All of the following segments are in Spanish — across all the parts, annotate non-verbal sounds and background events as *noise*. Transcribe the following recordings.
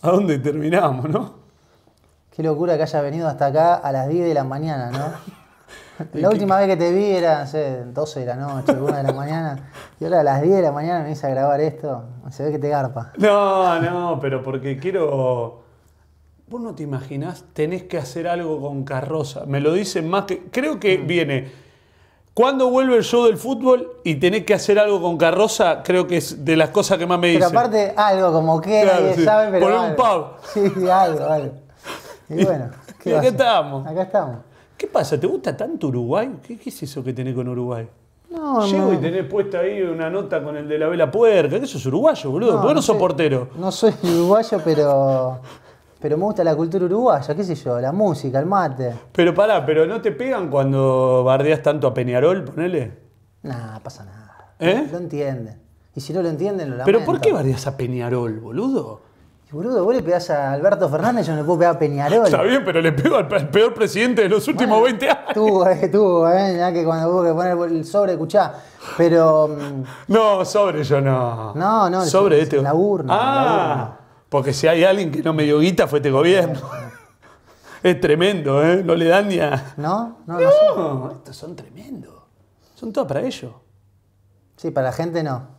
¿A dónde terminamos, no? Qué locura que haya venido hasta acá a las 10 de la mañana, ¿no? *laughs* la última vez que te vi era, no sé, 12 de la noche, 1 de la mañana. Y ahora a las 10 de la mañana me hice a grabar esto. Se ve que te garpa. No, no, pero porque quiero. Vos no te imaginás, tenés que hacer algo con carroza. Me lo dicen más que. Creo que mm. viene ¿Cuándo vuelve el show del fútbol y tenés que hacer algo con carroza? Creo que es de las cosas que más me dicen. Pero aparte, algo como que nadie sabe, pero. Poner un pub. *laughs* Sí, algo, algo. Y, bueno. ¿qué y acá estamos. Acá estamos. ¿Qué pasa? ¿Te gusta tanto Uruguay? ¿Qué, es eso que tenés con Uruguay? No, Llego y tenés puesta ahí una nota con el de la vela puerca. Eso es uruguayo, boludo. No, ¿Por no, soy, portero? No soy *laughs* uruguayo, pero. Pero me gusta la cultura uruguaya, qué sé yo, la música, el mate. Pero pará, pero ¿no te pegan cuando bardeas tanto a Peñarol, ponele? Nah, pasa nada. ¿Eh? Lo, entienden. Y si no lo entienden, lo lamento. ¿Pero por qué bardeas a Peñarol, boludo? Y boludo, vos le pegás a Alberto Fernández, yo no le puedo pegar a Peñarol. Está bien, pero le pego al, peor presidente de los últimos 20 años. Tú, eh, tú, eh, ya que cuando hubo que poner el sobre, escuchá. Pero. Mm, no, sobre yo no. No, no, sobre este. la urna. Ah. la urna. Porque si hay alguien que no me dio guita fue este gobierno. *laughs* es tremendo, ¿eh? No le dan ni a. No, no, no. no estos son tremendos. Son todos para ellos. Sí, para la gente no.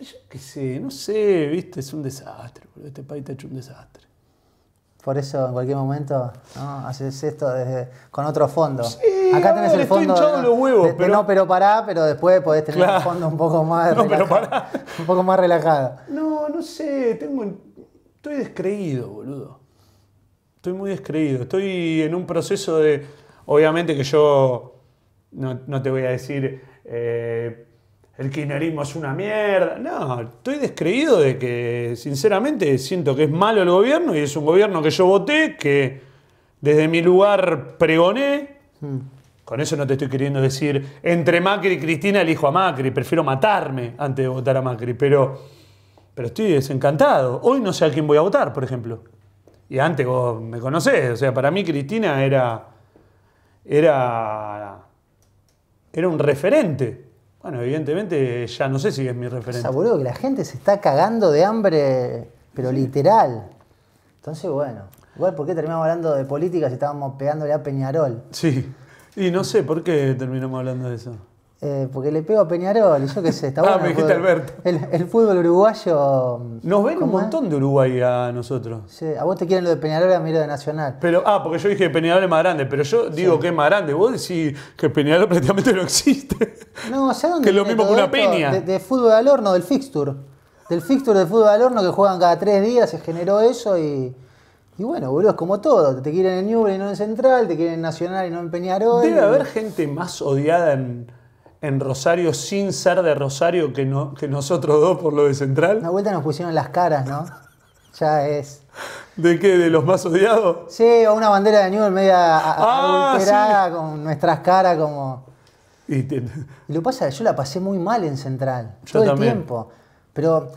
Yo qué sé, no sé, viste, es un desastre. Este país está hecho un desastre. Por eso en cualquier momento haces esto con otro fondo. Sí, Acá tenés el fondo. Estoy los huevos, pero... no, pero pará, pero después podés tener un fondo un poco más relajado, *laughs* un poco más relajado. No, no sé, tengo estoy descreído, boludo. Estoy muy descreído. Estoy en un proceso de obviamente que yo no, te voy a decir eh, el kirchnerismo es una mierda. No, estoy descreído de que, sinceramente, siento que es malo el gobierno y es un gobierno que yo voté, que desde mi lugar pregoné. Hmm. Con eso no te estoy queriendo decir, entre Macri y Cristina elijo a Macri, prefiero matarme antes de votar a Macri, pero, pero estoy desencantado. Hoy no sé a quién voy a votar, por ejemplo. Y antes vos me conocés, o sea, para mí Cristina era, era, era un referente bueno, evidentemente ya no sé si es mi referencia. seguro que la gente se está cagando de hambre, pero literal. Entonces, bueno, igual, ¿por qué terminamos hablando de política si estábamos pegándole a Peñarol? Sí, y no sé por qué terminamos hablando de eso. Eh, porque le pego a Peñarol yo qué sé, está ah, Me dijiste Alberto. El, fútbol uruguayo. Nos ven un montón de Uruguay a nosotros. Sí, a vos te quieren lo de Peñarol a mí lo de Nacional. Pero, ah, porque yo dije que Peñarol es más grande, pero yo digo que es más grande. Vos decís que Peñarol *laughs* prácticamente no existe. No, o sea, dónde? Que es lo mismo que una peña. De, fútbol al horno, del fixture. Del fixture de fútbol al horno que juegan cada tres días, se generó eso y. Y bueno, boludo, es como todo. Te quieren en Newell y no en Central, te quieren en Nacional y no en Peñarol. Debe haber gente más odiada en en Rosario sin ser de Rosario que, que nosotros dos por lo de Central. Una vuelta nos pusieron las caras, ¿no? Ya es. ¿De qué? ¿De los más odiados? Sí, o una bandera de Newell media ah, adulterada con nuestras caras como. Y, lo pasa, yo la pasé muy mal en Central. Yo todo el tiempo. Pero.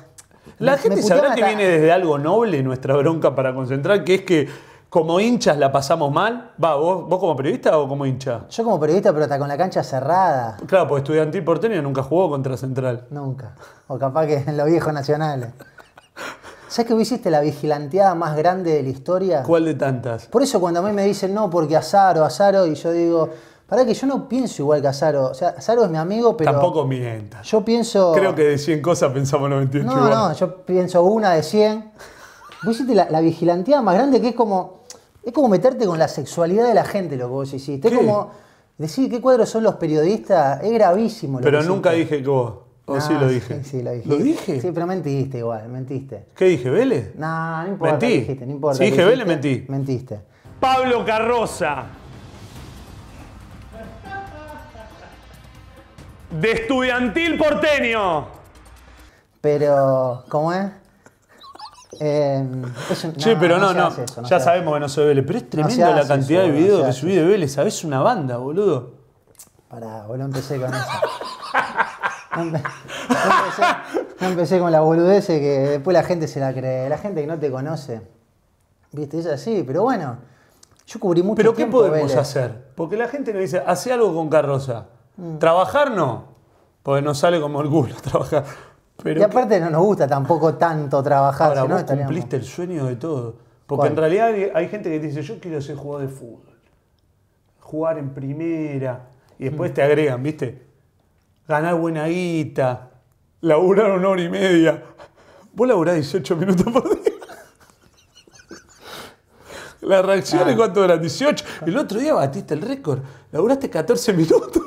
La gente sabrá que viene desde algo noble nuestra bronca para concentrar, que es que como hinchas la pasamos mal. Va, ¿vos, vos como periodista o como hincha? Yo como periodista, pero hasta con la cancha cerrada. Claro, porque estudiantil porteño nunca jugó contra Central. Nunca. O capaz que en los viejos nacionales. ¿Sabes que vos hiciste la vigilanteada más grande de la historia? ¿Cuál de tantas? Por eso cuando a mí me dicen no, porque a Azaro, y yo digo, para que yo no pienso igual que Azaro. O sea, Azaro es mi amigo, pero. Tampoco mienta. Yo pienso. Creo que de 100 cosas pensamos 98 No, no, yo pienso una de 100. Vos hiciste la vigilanteada más grande que es como. Es como meterte con la sexualidad de la gente lo que vos hiciste. Es como decir qué cuadros son los periodistas, es gravísimo. Lo pero nunca dije que vos. ¿O sí ah, lo dije? Sí, sí, lo dije. ¿Lo dije? Sí, pero mentiste igual, mentiste. ¿Qué dije, Vélez? No, no importa. Mentí. Dijiste, no importa. Si dije Vélez, mentí. Mentiste. Pablo Carroza. De estudiantil porteño. Pero, ¿cómo es? Eh, pero no, no. ya sabemos que no soy Vélez, pero es tremenda la cantidad de videos que subí de Vélez. ¿Sabés una banda, boludo? Pará, boludo, empecé con eso. No empecé, con la boludez que después la gente se la cree. La gente que no te conoce. Viste, es así, pero bueno. Yo cubrí mucho ¿Pero qué podemos hacer? Porque la gente nos dice, hace algo con carroza. Mm. Trabajar no, porque nos sale como el culo *laughs* trabajar y aparte no nos gusta tampoco tanto trabajar. Ahora, vos cumpliste el sueño de todo. Porque en realidad hay, gente que dice, yo quiero ser jugador de fútbol. Jugar en primera. Y después mm. te agregan, ¿viste? Ganar buena guita. Laburar una hora y media. Vos laburás 18 minutos por día. *laughs* La reacción es cuanto ah. cuánto eran, 18. El otro día batiste el récord. Laburaste 14 minutos.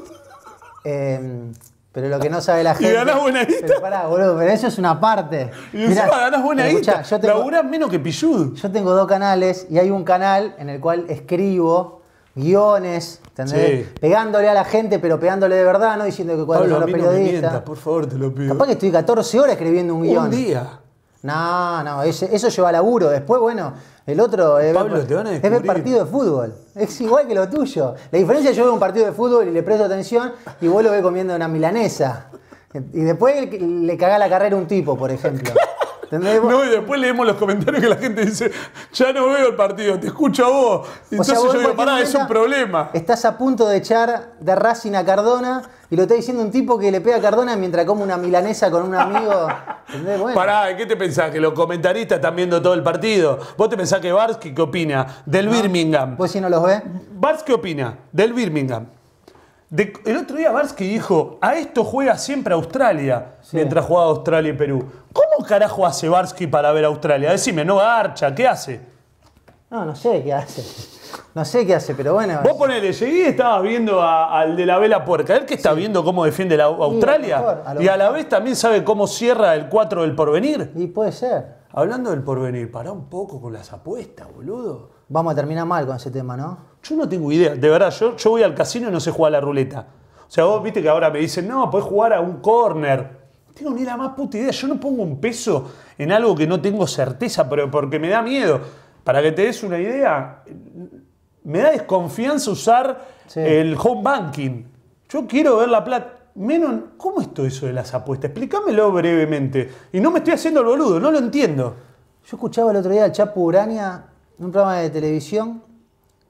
Eh, pero lo que no sabe la *laughs* gente. Y ganas buena guita. Pero pará, boludo, pero eso es una parte. Y encima ah, ganás buena guita. Laburás menos que Pillud. Yo tengo dos canales y hay un canal en el cual escribo guiones, ¿entendés? Pegándole a la gente, pero pegándole de verdad, no diciendo que cuadro los no me mientas, por favor, te lo pido. Capaz que estoy 14 horas escribiendo un guión. Un día. No, no, eso lleva laburo. Después, bueno, el otro es, el partido de fútbol. Es igual que lo tuyo. La diferencia es que yo veo un partido de fútbol y le presto atención y vos lo ves comiendo una milanesa. Y después le caga la carrera a un tipo, por ejemplo. No, y después leemos los comentarios que la gente dice, ya no veo el partido, te escucho a vos. Entonces yo digo, pará, es un problema. Estás a punto de echar de Racing a Cardona y lo está diciendo un tipo que le pega a Cardona mientras come una milanesa con un amigo. *laughs* Pará, ¿qué te pensás? Que los comentaristas están viendo todo el partido. ¿Vos te pensás que Barsky qué opina del Birmingham? ¿Vos si no los ve ¿Barsky qué opina del Birmingham? el otro día Barsky dijo, a esto juega siempre Australia, mientras jugaba Australia y Perú. ¿Cómo carajo hace Barsky para ver Australia? Decime, no Archa, ¿qué hace? No, no sé qué hace. No sé qué hace, pero bueno. Vos ponele, llegué y estabas viendo al de la vela puerca. ¿el que está viendo cómo defiende la, Australia. Y, a, y a la vez también sabe cómo cierra el 4 del porvenir. Y puede ser. Hablando del porvenir, pará un poco con las apuestas, boludo. Vamos a terminar mal con ese tema, ¿no? Yo no tengo idea. De verdad, yo, yo voy al casino y no sé jugar a la ruleta. O sea, vos viste que ahora me dicen, no, podés jugar a un corner. tengo ni la más puta idea. Yo no pongo un peso en algo que no tengo certeza, pero porque me da miedo. Para que te des una idea, me da desconfianza usar el home banking. Yo quiero ver la plata. Menon, ¿cómo es todo eso de las apuestas? Explícamelo brevemente. Y no me estoy haciendo el boludo, no lo entiendo. Yo escuchaba el otro día al Chapo Urania en un programa de televisión,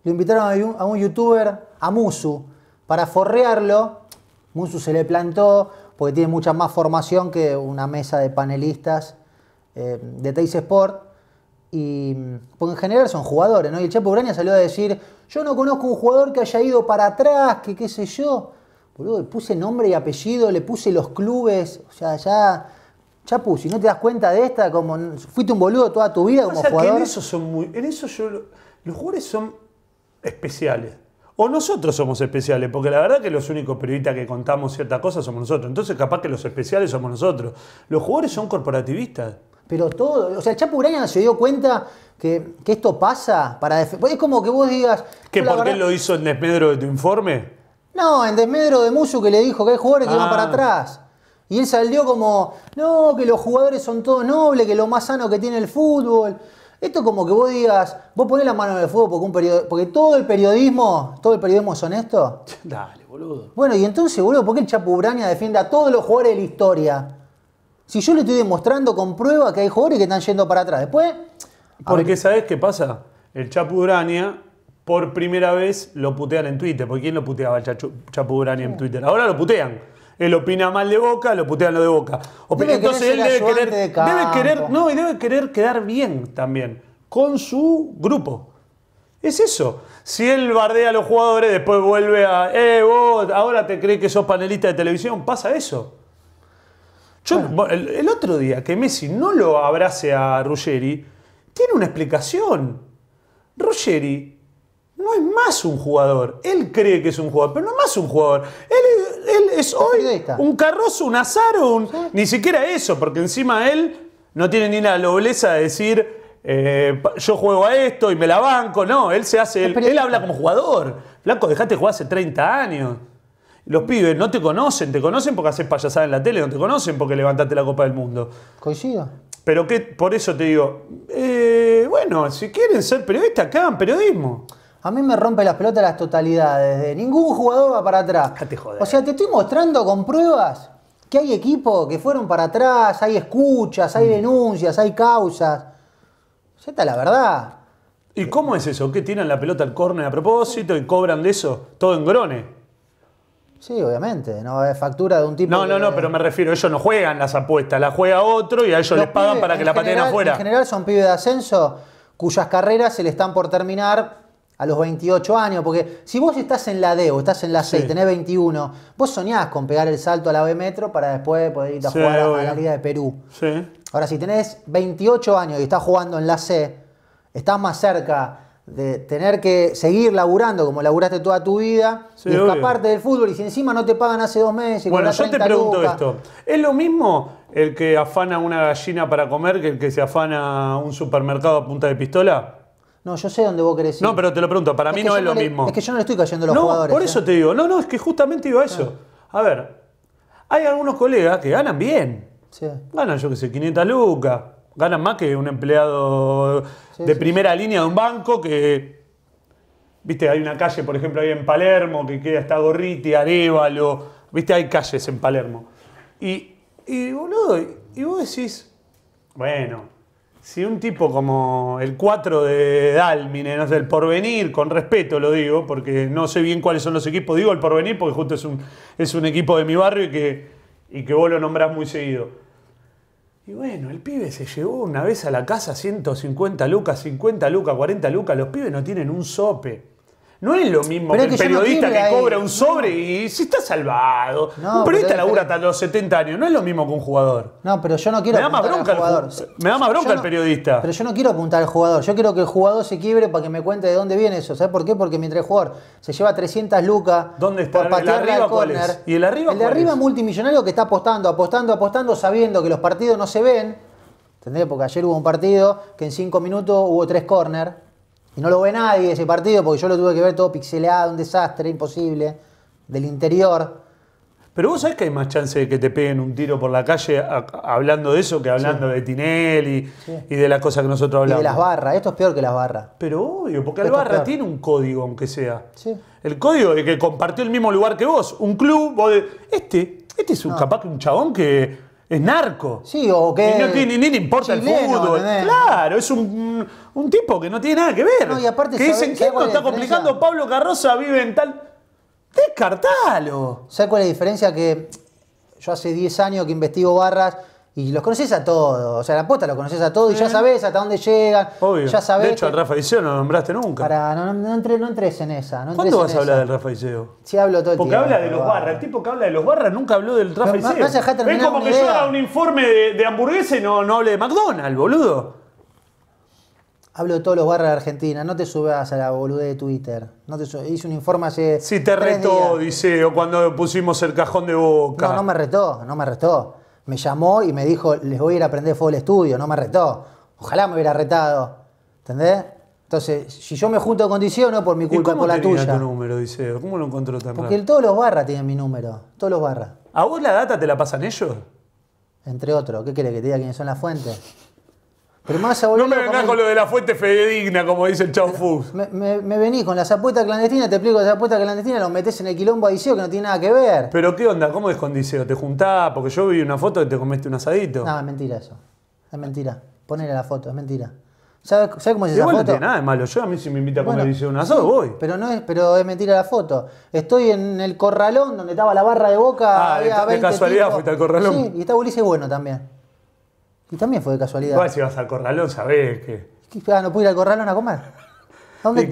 lo invitaron a un, youtuber, a Musu, para forrearlo. Musu se le plantó porque tiene mucha más formación que una mesa de panelistas eh, de Teis Sport. Y, porque en general son jugadores, ¿no? Y el Chepo Uraña salió a decir, yo no conozco un jugador que haya ido para atrás, que qué sé yo. le puse nombre y apellido, le puse los clubes, o sea, ya Chapu, si no te das cuenta de esta, como fuiste un boludo toda tu vida como jugador. Que en eso son muy, en eso yo, los jugadores son especiales. O nosotros somos especiales, porque la verdad que los únicos periodistas que contamos ciertas cosas somos nosotros. Entonces, capaz que los especiales somos nosotros. Los jugadores son corporativistas. Pero todo, o sea, Chapu Graña se dio cuenta que, esto pasa para Es como que vos digas. ¿Que por qué lo hizo en desmedro de tu informe? No, en desmedro de Musu que le dijo que hay jugadores que van para ah. atrás. Y él salió como, no, que los jugadores son todos nobles, que lo más sano que tiene el fútbol. Esto como que vos digas, vos pones la mano en el fuego porque, un porque todo el periodismo, todo el periodismo es honesto. *laughs* Dale, boludo. Bueno, y entonces, boludo, ¿por qué el Urania defiende a todos los jugadores de la historia? Si yo le estoy demostrando con prueba que hay jugadores que están yendo para atrás. Después. Porque ¿sabés qué pasa? El Urania, por primera vez lo putean en Twitter. Porque ¿quién lo puteaba el Urania en Twitter? Ahora lo putean él opina mal de Boca, lo putean lo de Boca. entonces él debe querer, no, y debe querer quedar bien también con su grupo. Es eso. Si él bardea a los jugadores, después vuelve a, eh, vos, ahora te crees que sos panelista de televisión, pasa eso. el, otro día que Messi no lo abrace a Ruggeri, tiene una explicación. Ruggeri no es más un jugador. Él cree que es un jugador, pero no es más un jugador. Él es hoy un carrozo, un azar, un... ni siquiera eso, porque encima él no tiene ni la nobleza de decir, eh, yo juego a esto y me la banco. No, él se hace. Él, habla como jugador. Flaco, dejate jugar hace 30 años. Los pibes no te conocen, te conocen porque haces payasada en la tele, no te conocen porque levantaste la Copa del Mundo. Coincido. Pero que, por eso te digo, eh, bueno, si quieren ser periodistas, acá hagan periodismo. A mí me rompe las pelotas las totalidades. De ningún jugador va para atrás. o sea, te estoy mostrando con pruebas que hay equipos que fueron para atrás, hay escuchas, hay mm. denuncias, hay causas. O esta es la verdad. ¿Y cómo es eso? ¿Qué tiran la pelota al córner a propósito y cobran de eso? Todo en grone. Sí, obviamente, no es factura de un tipo. No, no, no, pero me refiero, ellos no juegan las apuestas, la juega otro y a ellos les pagan para que la pateen afuera. En general son pibes de ascenso cuyas carreras se le están por terminar a los 28 años, porque si vos estás en la D o estás en la C y tenés 21, vos soñás con pegar el salto a la B Metro para después poder ir a jugar a la Liga de Perú. Ahora, si tenés 28 años y estás jugando en la C, estás más cerca de tener que seguir laburando como laburaste toda tu vida y escaparte del fútbol y si encima no te pagan hace dos meses. Bueno, yo te pregunto esto. ¿Es lo mismo el que afana una gallina para comer que el que se afana un supermercado a punta de pistola? No, yo sé dónde vos querés ir. No, pero te lo pregunto, para mí no es lo mismo. Es que yo no le estoy cayendo a los no, Por eso ¿eh? te digo, no, no, es que justamente iba eso. A ver, hay algunos colegas que ganan bien. Sí. Ganan, yo qué sé, 500 lucas. Ganan más que un empleado de primera línea de un banco que. Viste, hay una calle, por ejemplo, ahí en Palermo, que queda hasta Gorriti, Arevalo. Viste, hay calles en Palermo. Y, y boludo, y vos decís, bueno, si un tipo como el 4 de Dalmine, no sé, el Porvenir, con respeto lo digo, porque no sé bien cuáles son los equipos, digo el Porvenir porque justo es un, equipo de mi barrio y que, y que vos lo nombrás muy seguido. Y bueno, el pibe se llevó una vez a la casa 150 lucas, 50 lucas, 40 lucas, los pibes no tienen un sope. No es lo mismo que, periodista que cobra un sobre y si está salvado. un periodista labura hasta los 70 años, no es lo mismo que un jugador. No, pero yo no quiero. Me da bronca al jugador. me da más bronca el periodista. Pero yo no quiero apuntar al jugador. Yo quiero que el jugador se quiebre para que me cuente de dónde viene eso. ¿Sabes por qué? Porque mientras el jugador se lleva 300 lucas ¿Dónde está por el arriba, ¿Y el arriba? El de arriba multimillonario que está apostando, apostando, apostando, sabiendo que los partidos no se ven. ¿Entendés? Porque ayer hubo un partido que en 5 minutos hubo 3 corners y no lo ve nadie ese partido porque yo lo tuve que ver todo pixelado, un desastre, imposible, del interior. Pero vos sabés que hay más chance de que te peguen un tiro por la calle hablando de eso que hablando de Tinelli y de las cosas que nosotros hablamos. Y de las barras, esto es peor que las barras. Pero obvio, porque las barra tiene un código, aunque sea. El código de que compartió el mismo lugar que vos. Un club, vos de, este, este es capaz que un chabón que es narco. Sí, o que. ni le importa el fútbol. Claro, es un, tipo que no tiene nada que ver. y aparte, que dicen, no está complicando? Pablo Carroza vive en tal. Descartalo. ¿Sabes cuál es la diferencia? Que yo hace 10 años que investigo barras y los conoces a todos, o sea, la posta lo conoces a todos y ya sabes hasta dónde llegan. Obvio. Ya sabés de hecho, al Rafa Iseo no nombraste nunca. Para no, no, no, entres, no entres en esa. No ¿Cuándo vas a hablar del Rafa Iseo? Si hablo todo el Porque tiempo. Porque habla de los barras. El tipo que habla de los barras nunca habló del Rafa Iseo. es como que yo haga un informe de, hamburguesa y no, no hable de McDonald's, boludo. Hablo de todos los barras de Argentina. No te subas a la boludez de Twitter. Hice un informe hace. Si te retó, Diceo, cuando pusimos el cajón de boca. No, no me retó, no me retó me llamó y me dijo, les voy a ir a aprender fuego estudio, no me retó. Ojalá me hubiera retado. ¿Entendés? Entonces, si yo me junto con no por mi culpa, ¿Y por la tuya. tu número, Diceo? ¿Cómo lo encontró tan Porque el, todos los barra tiene mi número, todos los barra ¿A vos la data te la pasan ellos? Entre otros, ¿qué querés que te diga quiénes son las fuentes? No me vengas con lo de la fuente fedigna, como dice el Chau Me, me, venís con la apuestas clandestina, te explico la apuestas clandestina, lo metes en el quilombo a Diceo que no tiene nada que ver. Pero ¿qué onda? ¿Cómo es con Diceo? ¿Te juntás? Porque yo vi una foto que te comiste un asadito. No, es mentira eso. Es mentira. Ponele la foto, es mentira. ¿Sabes cómo es esa no tiene nada de malo. Yo a mí si me invita a comer Diceo un asado, voy. Pero, no es, pero es mentira la foto. Estoy en el corralón donde estaba la barra de boca. Ah, de, casualidad fuiste al corralón. Sí, y está Ulises Bueno también. Y también fue de casualidad. Igual si vas al corralón sabés que... Ah, no pude ir al corralón a comer. ¿A *laughs* dónde,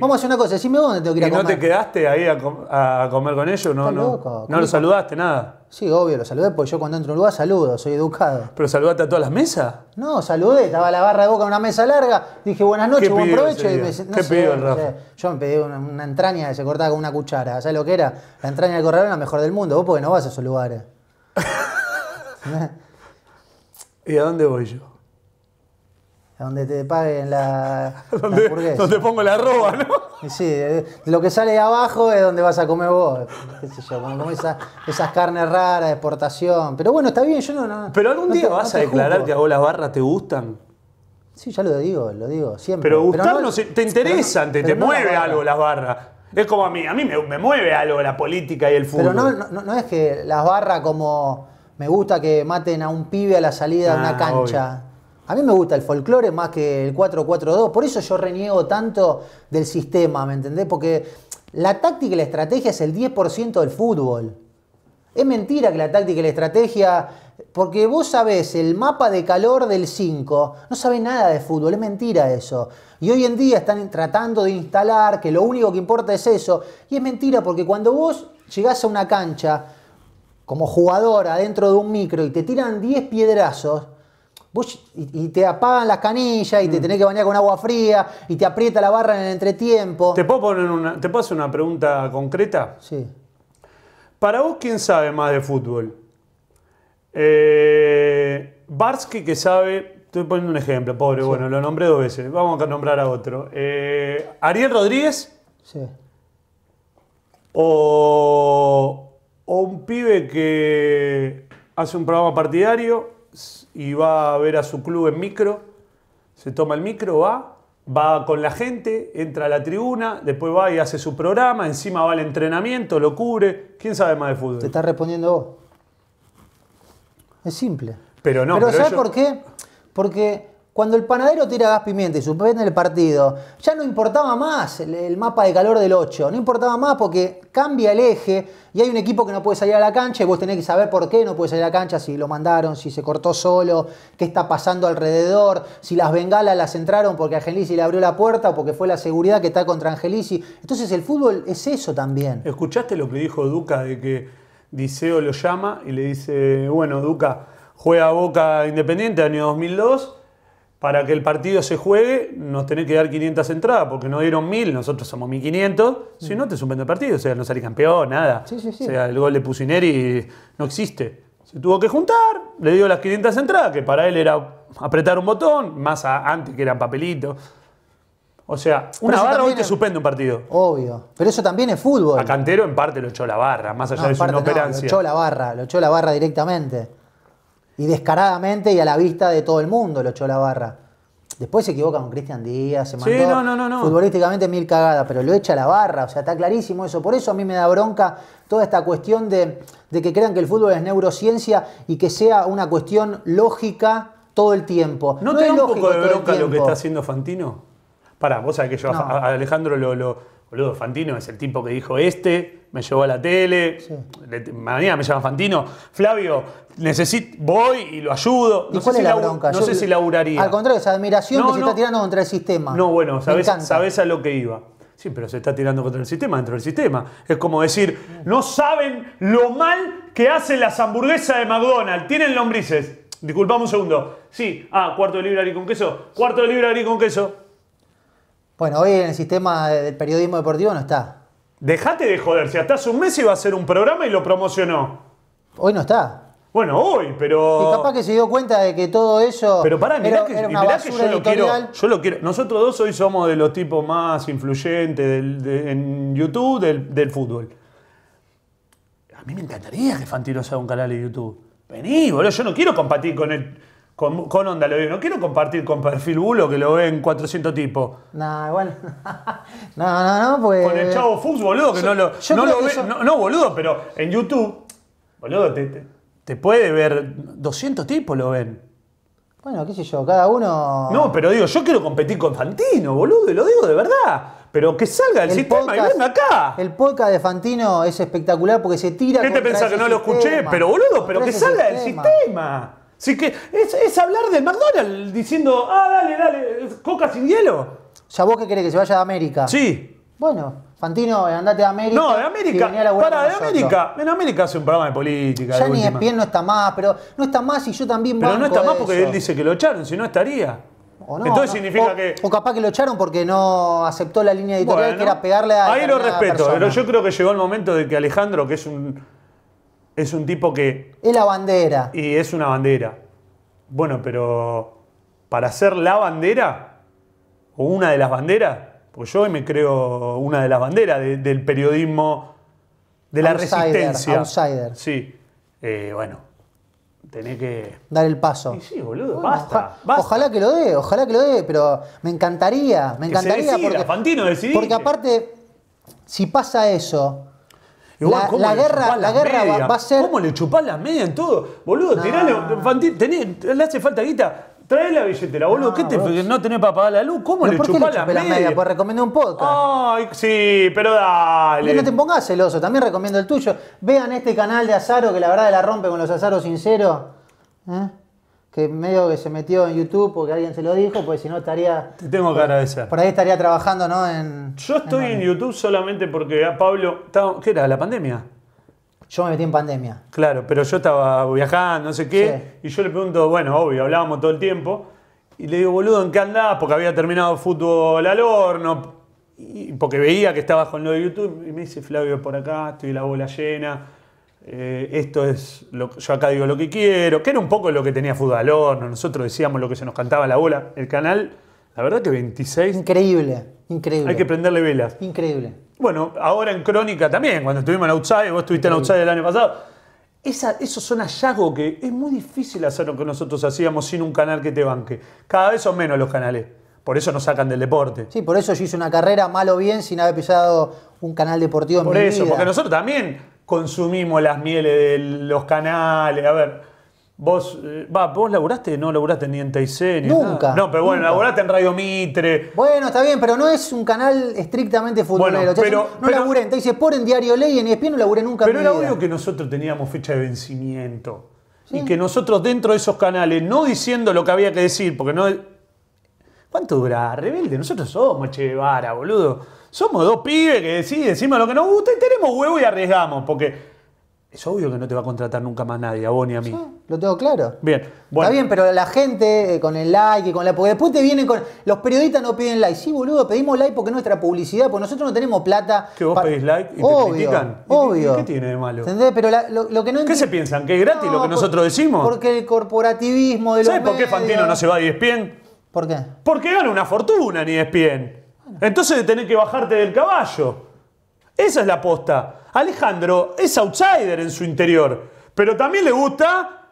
Vamos a hacer una cosa, decime dónde tengo que ir a ¿Y no te quedaste ahí a, comer con ellos? No, no, lo saludaste, nada. Sí, obvio, lo saludé porque yo cuando entro a un lugar saludo, soy educado. ¿Pero saludaste a todas las mesas? No, saludé, estaba la barra de boca en una mesa larga, dije buenas noches, buen provecho. Y ¿Qué pidió el Rafa? yo me pedí una, entraña que se cortaba con una cuchara, ¿sabes lo que era? La entraña del corralón la mejor del mundo, vos porque no vas a esos lugares. *laughs* ¿Y a dónde voy yo? A donde te paguen la, *laughs* la Donde pongo la arroba, ¿no? sí, eh, lo que sale de abajo es donde vas a comer vos. esas, carnes raras, de exportación. Pero bueno, está bien, yo no. no Pero algún día vas a declarar que a vos las barras te gustan. Sí, ya lo digo, lo digo siempre. Pero gustarnos, te interesan, te, mueve algo las barras. Es como a mí, a mí me, me, mueve algo la política y el fútbol. Pero no, no es que las barras como me gusta que maten a un pibe a la salida de una ah, cancha. A mí me gusta el folclore más que el 4-4-2. Por eso yo reniego tanto del sistema, ¿me entendés? Porque la táctica y la estrategia es el 10% del fútbol. Es mentira que la táctica y la estrategia, porque vos sabés el mapa de calor del 5, no sabés nada de fútbol, es mentira eso. Y hoy en día están tratando de instalar que lo único que importa es eso, y es mentira porque cuando vos llegás a una cancha, como jugador adentro de un micro y te tiran 10 piedrazos, y, te apagan las canillas y te mm. tenés que bañar con agua fría y te aprieta la barra en el entretiempo. ¿Te puedo, una, ¿Te hacer una pregunta concreta? Sí. Para vos, ¿quién sabe más de fútbol? Eh, Barsky, que sabe, estoy poniendo un ejemplo, pobre, bueno, lo nombré dos veces, vamos a nombrar a otro. Eh, ¿Ariel Rodríguez? Sí. ¿O, o un pibe que hace un programa partidario y va a ver a su club en micro, se toma el micro, va, va con la gente, entra a la tribuna, después va y hace su programa, encima va al entrenamiento, lo cubre. ¿Quién sabe más de fútbol? Te estás respondiendo vos. Es simple. Pero no. Pero, pero ¿sabes por qué? Porque cuando el panadero tira gas pimienta y suspende el partido, ya no importaba más el, mapa de calor del 8, no importaba más porque cambia el eje y hay un equipo que no puede salir a la cancha y vos tenés que saber por qué no puede salir a la cancha, si lo mandaron, si se cortó solo, qué está pasando alrededor, si las bengalas las entraron porque Angelisi le abrió la puerta o porque fue la seguridad que está contra Angelisi. Entonces el fútbol es eso también. ¿Escuchaste lo que dijo Duca de que Diceo lo llama y le dice, bueno, Duca, juega Boca Independiente año 2002? para que el partido se juegue, nos tenés que dar 500 entradas, porque no dieron 1000, nosotros somos 1500, si no te suspende el partido, o sea, no salís campeón, nada. Sí, sí, sí. O sea, el gol de Pusineri no existe. Se tuvo que juntar, le dio las 500 entradas, que para él era apretar un botón, más antes que era papelito O sea, una barra hoy te suspende un partido. Obvio. Pero eso también es fútbol. A Cantero en parte lo echó la barra, más allá de su inoperancia. lo echó la barra, lo echó la barra directamente y descaradamente y a la vista de todo el mundo lo echó la barra. Después se equivoca con Cristian Díaz, se mandó futbolísticamente mil cagadas, pero lo echa la barra, o sea, está clarísimo eso. Por eso a mí me da bronca toda esta cuestión de, que crean que el fútbol es neurociencia y que sea una cuestión lógica todo el tiempo. ¿No, te da un poco de bronca lo que está haciendo Fantino? Pará, vos sabés que yo a, Alejandro lo Boludo, Fantino es el tipo que dijo este, me llevó a la tele, mañana me llama Fantino, Flavio, necesito, voy y lo ayudo. No sé, si, No sé si laburaría. Al contrario, esa admiración que se está tirando contra el sistema. No, bueno, sabes, a lo que iba. Sí, pero se está tirando contra el sistema, dentro del sistema. Es como decir, no saben lo mal que hacen las hamburguesas de McDonald's, tienen lombrices. Disculpame un segundo. Sí, ah, cuarto de libra gris con queso. Cuarto de libra con queso. Bueno, hoy en el sistema del periodismo deportivo no está. Dejate de joder, si hasta hace un mes iba a ser un programa y lo promocionó. Hoy no está. Bueno, hoy, pero. Y capaz que se dio cuenta de que todo eso. Pero pará, mirá, era, que, yo lo quiero. Yo lo quiero. Nosotros dos hoy somos de los tipos más influyentes en YouTube del, fútbol. A mí me encantaría que Fantino sea un canal de YouTube. Vení, boludo, yo no quiero compartir con el con, con onda lo digo. No quiero compartir con perfil bulo que lo ven 400 tipos. Nah, bueno. *laughs* no, no, no, pues. Con el chavo Fuchs, boludo, que no lo. no, ve, no, boludo, pero en YouTube, boludo, te, te, puede ver 200 tipos lo ven. Bueno, qué sé yo, cada uno. No, pero digo, yo quiero competir con Fantino, boludo, y lo digo de verdad. Pero que salga del el sistema y venga acá. El podcast de Fantino es espectacular porque se tira. ¿Qué te pensás que no lo escuché? Pero boludo, pero que salga del sistema. Así que es, es hablar de McDonald's diciendo, ah, dale, dale, coca sin hielo. ya vos qué querés que se vaya a América. Sí. Bueno, Fantino, andate a América. No, de América. para, de América. En América hace un programa de política. Ya de ni no está más, pero no está más y yo también Pero no está más porque él dice que lo echaron, si no estaría. O no, Entonces significa que. O capaz que lo echaron porque no aceptó la línea editorial que era pegarle a. Ahí lo respeto, pero yo creo que llegó el momento de que Alejandro, que es un es un tipo que. Es la bandera. Y es una bandera. Bueno, pero. Para ser la bandera, o una de las banderas, pues yo me creo una de las banderas del periodismo, de la resistencia. Outsider. Sí. Eh, bueno, tenés que. Dar el paso. sí, boludo, basta, Ojalá que lo dé, ojalá que lo dé, pero me encantaría, me encantaría. porque aparte, si pasa eso, la, guerra, la, guerra Va, a ser. ¿Cómo le chupás la media en todo? Boludo, tiralo tirale, le hace falta guita. Trae la billetera, boludo. ¿Qué te, no tenés para pagar la luz? ¿Cómo le chupás le la media? Pues recomiendo un podcast. Ay, sí, pero dale. no te pongas celoso, también recomiendo el tuyo. Vean este canal de Azaro que la verdad la rompe con los azaros sinceros. ¿Eh? que medio que se metió en YouTube porque alguien se lo dijo, porque si no estaría... Te tengo que agradecer. Por ahí estaría trabajando, ¿no? En, Yo estoy en, YouTube solamente porque a Pablo... ¿Qué era? ¿La pandemia? yo me metí en pandemia. Claro, pero yo estaba viajando, no sé qué, y yo le pregunto, bueno, obvio, hablábamos todo el tiempo, y le digo, boludo, ¿en qué andás? Porque había terminado fútbol al horno, y porque veía que estabas con lo de YouTube, y me dice, Flavio, por acá, estoy la bola llena, eh, esto es, yo acá digo lo que quiero, que era un poco lo que tenía Fútbol nosotros decíamos lo que se nos cantaba la bola, el canal, la verdad que 26... Increíble, increíble. Hay que prenderle velas. Increíble. Bueno, ahora en Crónica también, cuando estuvimos en Outside, vos estuviste en Outside el año pasado, esos son hallazgos que es muy difícil hacer lo que nosotros hacíamos sin un canal que te banque. Cada vez son menos los canales. Por eso nos sacan del deporte. Sí, por eso yo hice una carrera mal o bien sin haber pisado un canal deportivo en mi Por eso, porque nosotros también consumimos las mieles de los canales. A ver, vos, eh, va, vos laburaste, no laburaste ni en Teicé, Nunca. No, pero bueno, laburaste en Radio Mitre. Bueno, está bien, pero no es un canal estrictamente futbolero. no laburé en por en Diario Ley, en Espino no laburé nunca. Pero era obvio que nosotros teníamos fecha de vencimiento. Y que nosotros dentro de esos canales, no diciendo lo que había que decir, porque no... ¿Cuánto dura? Rebelde, nosotros somos chevara boludo somos dos pibes que sí, decimos lo que nos gusta y tenemos huevo y arriesgamos, porque es obvio que no te va a contratar nunca más nadie, a vos ni a mí. lo tengo claro. Bien. Bueno. Está bien, pero la gente eh, con el like y con la. Porque después te vienen con. Los periodistas no piden like. Sí, boludo, pedimos like porque nuestra publicidad, porque nosotros no tenemos plata. Que vos pedís like y te critican. obvio. ¿Qué tiene de malo? ¿Entendés? Pero lo, que no ¿Qué se piensan? ¿Que es gratis lo que nosotros decimos? Porque el corporativismo de los. ¿Sabes por qué Fantino no se va a Pien? ¿Por qué? Porque gana una fortuna en ESPN. Entonces de tener que bajarte del caballo. Esa es la aposta. Alejandro es outsider en su interior, pero también le gusta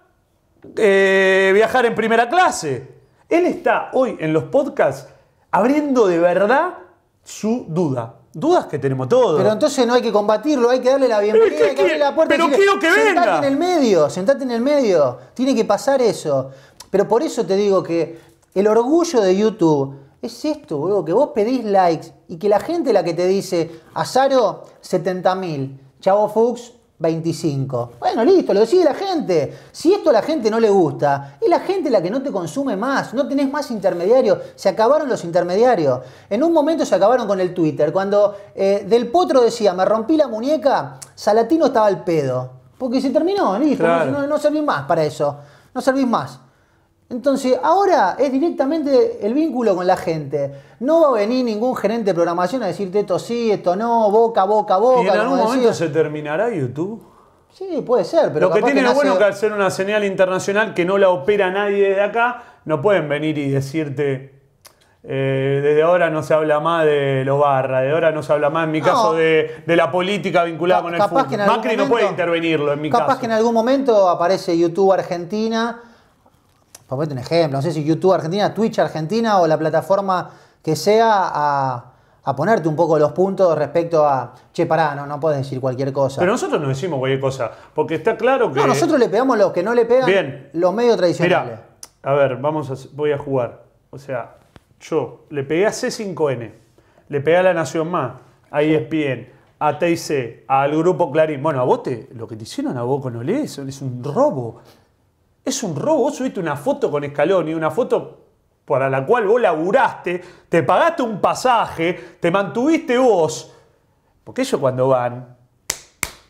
eh, viajar en primera clase. Él está hoy en los podcasts abriendo de verdad su duda. Dudas que tenemos todos. Pero entonces no hay que combatirlo, hay que darle la bienvenida, hay que abrir la puerta. Pero quiero que venga. Sentate en el medio, sentate en el medio. Tiene que pasar eso. Pero por eso te digo que el orgullo de YouTube es esto, luego que vos pedís likes y que la gente la que te dice, Azaro, 70.000, Chavo Fuchs, 25. Bueno, listo, lo decide la gente. Si esto a la gente no le gusta, es la gente la que no te consume más, no tenés más intermediarios, se acabaron los intermediarios. En un momento se acabaron con el Twitter, cuando eh, Del Potro decía, me rompí la muñeca, Salatino estaba al pedo. Porque se terminó, listo, no, no, servís más para eso, no servís más. Entonces, ahora es directamente el vínculo con la gente. No va a venir ningún gerente de programación a decirte esto sí, esto no, boca, boca, boca. ¿Y en algún momento se terminará YouTube? Sí, puede ser, pero. Lo que tiene lo bueno que al una señal internacional que no la opera nadie de acá, no pueden venir y decirte. Eh, desde ahora no se habla más de lo de desde ahora no se habla más, en mi caso, de, la política vinculada con el fútbol. Macri no puede intervenirlo, en mi caso. Capaz que en algún momento aparece YouTube Argentina por ponerte un ejemplo, no sé si YouTube Argentina, Twitch Argentina o la plataforma que sea, a, ponerte un poco los puntos respecto a, che, pará, no, no puedes decir cualquier cosa. Pero nosotros no decimos cualquier cosa, porque está claro que... No, nosotros le pegamos los que no le pegan los medios tradicionales. a ver, vamos a, voy a jugar. O sea, yo le pegué a C5N, le pegué a La Nación Más, a ESPN, a TIC, al Grupo Clarín. Bueno, a vos lo que te hicieron a vos con Olé es un robo. Es un robo. Vos subiste una foto con escalón y una foto para la cual vos laburaste, te pagaste un pasaje, te mantuviste vos. Porque ellos cuando van,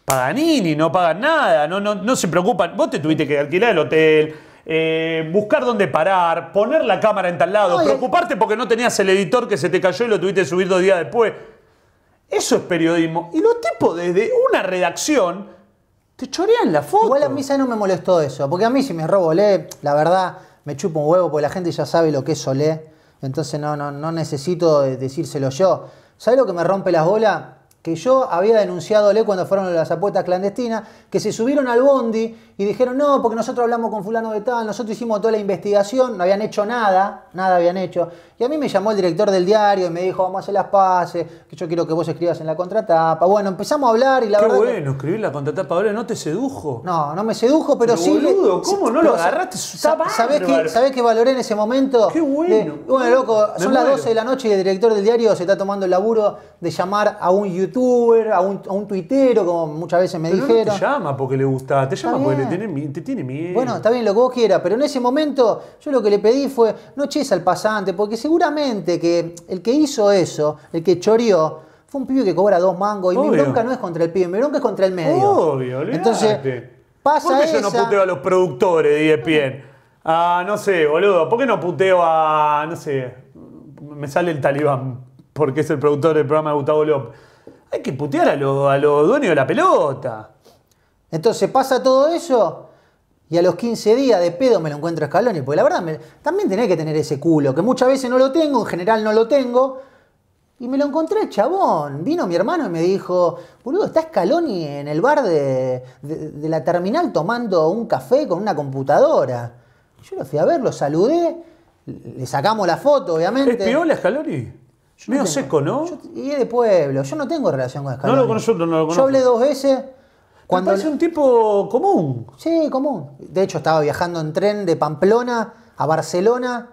pagan y no pagan nada, no, no, se preocupan. Vos te tuviste que alquilar el hotel, eh, buscar dónde parar, poner la cámara en tal lado, preocuparte porque no tenías el editor que se te cayó y lo tuviste que subir dos días después. Eso es periodismo. Y los tipos desde una redacción te chorean la foto. Igual a mí no me molestó eso, porque a mí si me robo le, la verdad, me chupo un huevo, porque la gente ya sabe lo que es le Entonces no, no, no necesito decírselo yo. ¿Sabes lo que me rompe las bolas? Que yo había denunciado le cuando fueron las apuestas clandestinas, que se subieron al bondi y dijeron, no, porque nosotros hablamos con fulano de tal, nosotros hicimos toda la investigación, no habían hecho nada, nada habían hecho. Y a mí me llamó el director del diario y me dijo, vamos a hacer las pases, que yo quiero que vos escribas en la contratapa. Bueno, empezamos a hablar y la verdad... Qué bueno, escribir la contratapa ahora no te sedujo. No, no me sedujo, pero, sí... Boludo, ¿cómo no lo agarraste? ¿sabés, que, ¿Sabés que valoré en ese momento? Qué bueno. bueno, loco, son las 12 de la noche y el director del diario se está tomando el laburo de llamar a un youtuber, a un, a tuitero, como muchas veces me dijeron. te llama porque le gusta, te llama porque le tiene, te tiene miedo. Bueno, está bien lo que vos quieras, pero en ese momento yo lo que le pedí fue, no eches al pasante, porque ese seguramente que el que hizo eso, el que choreó, fue un pibe que cobra dos mangos y mi bronca no es contra el pibe, mi bronca es contra el medio. Obvio, Entonces, pasa ¿Por qué yo no puteo a los productores de ESPN? Ah, no sé, boludo, ¿por qué no puteo a, no sé, me sale el talibán porque es el productor del programa de Gustavo López? Hay que putear a los, a los dueños de la pelota. Entonces pasa todo eso y a los 15 días de pedo me lo encuentro a Scaloni, porque la verdad también tenés que tener ese culo, que muchas veces no lo tengo, en general no lo tengo. Y me lo encontré chabón. Vino mi hermano y me dijo, boludo, está Scaloni en el bar de, la terminal tomando un café con una computadora. Yo lo fui a ver, lo saludé, le sacamos la foto, obviamente. ¿Es piola Scaloni? Medio seco, ¿no? y es de pueblo, yo no tengo relación con Scaloni. No lo conozco, no lo conozco. Yo hablé dos veces, cuando parece un tipo común. Sí, común. De hecho, estaba viajando en tren de Pamplona a Barcelona.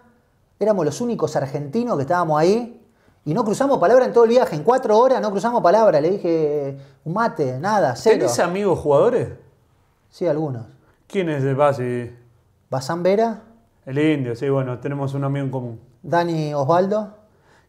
Éramos los únicos argentinos que estábamos ahí. Y no cruzamos palabra en todo el viaje. En cuatro horas no cruzamos palabra. Le dije, un mate, nada, cero. ¿Tenés amigos jugadores? Sí, algunos. ¿Quién es de base? Bazán Vera. El indio, sí, bueno, tenemos un amigo en común. Dani Osvaldo.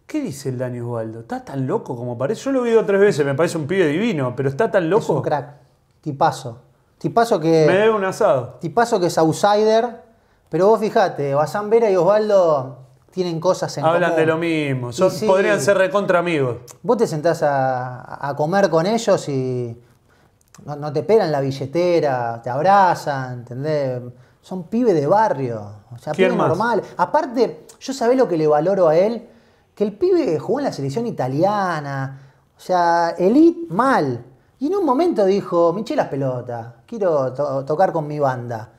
¿Qué dice el Dani Osvaldo? ¿Está tan loco como parece? Yo lo he oído tres veces, me parece un pibe divino, pero está tan loco. Es crack paso, Tipazo. paso que. Me debe un asado. paso que es outsider. Pero vos fijate, Bazán Vera y Osvaldo tienen cosas en Hablan de lo mismo. podrían ser recontra amigos. Vos te sentás a, comer con ellos y. No, te pegan la billetera, te abrazan, ¿entendés? Son pibe de barrio. O sea, pibes normal. Aparte, yo sabés lo que le valoro a él, que el pibe jugó en la selección italiana. O sea, elite mal. Y en un momento dijo, me eché las quiero tocar con mi banda.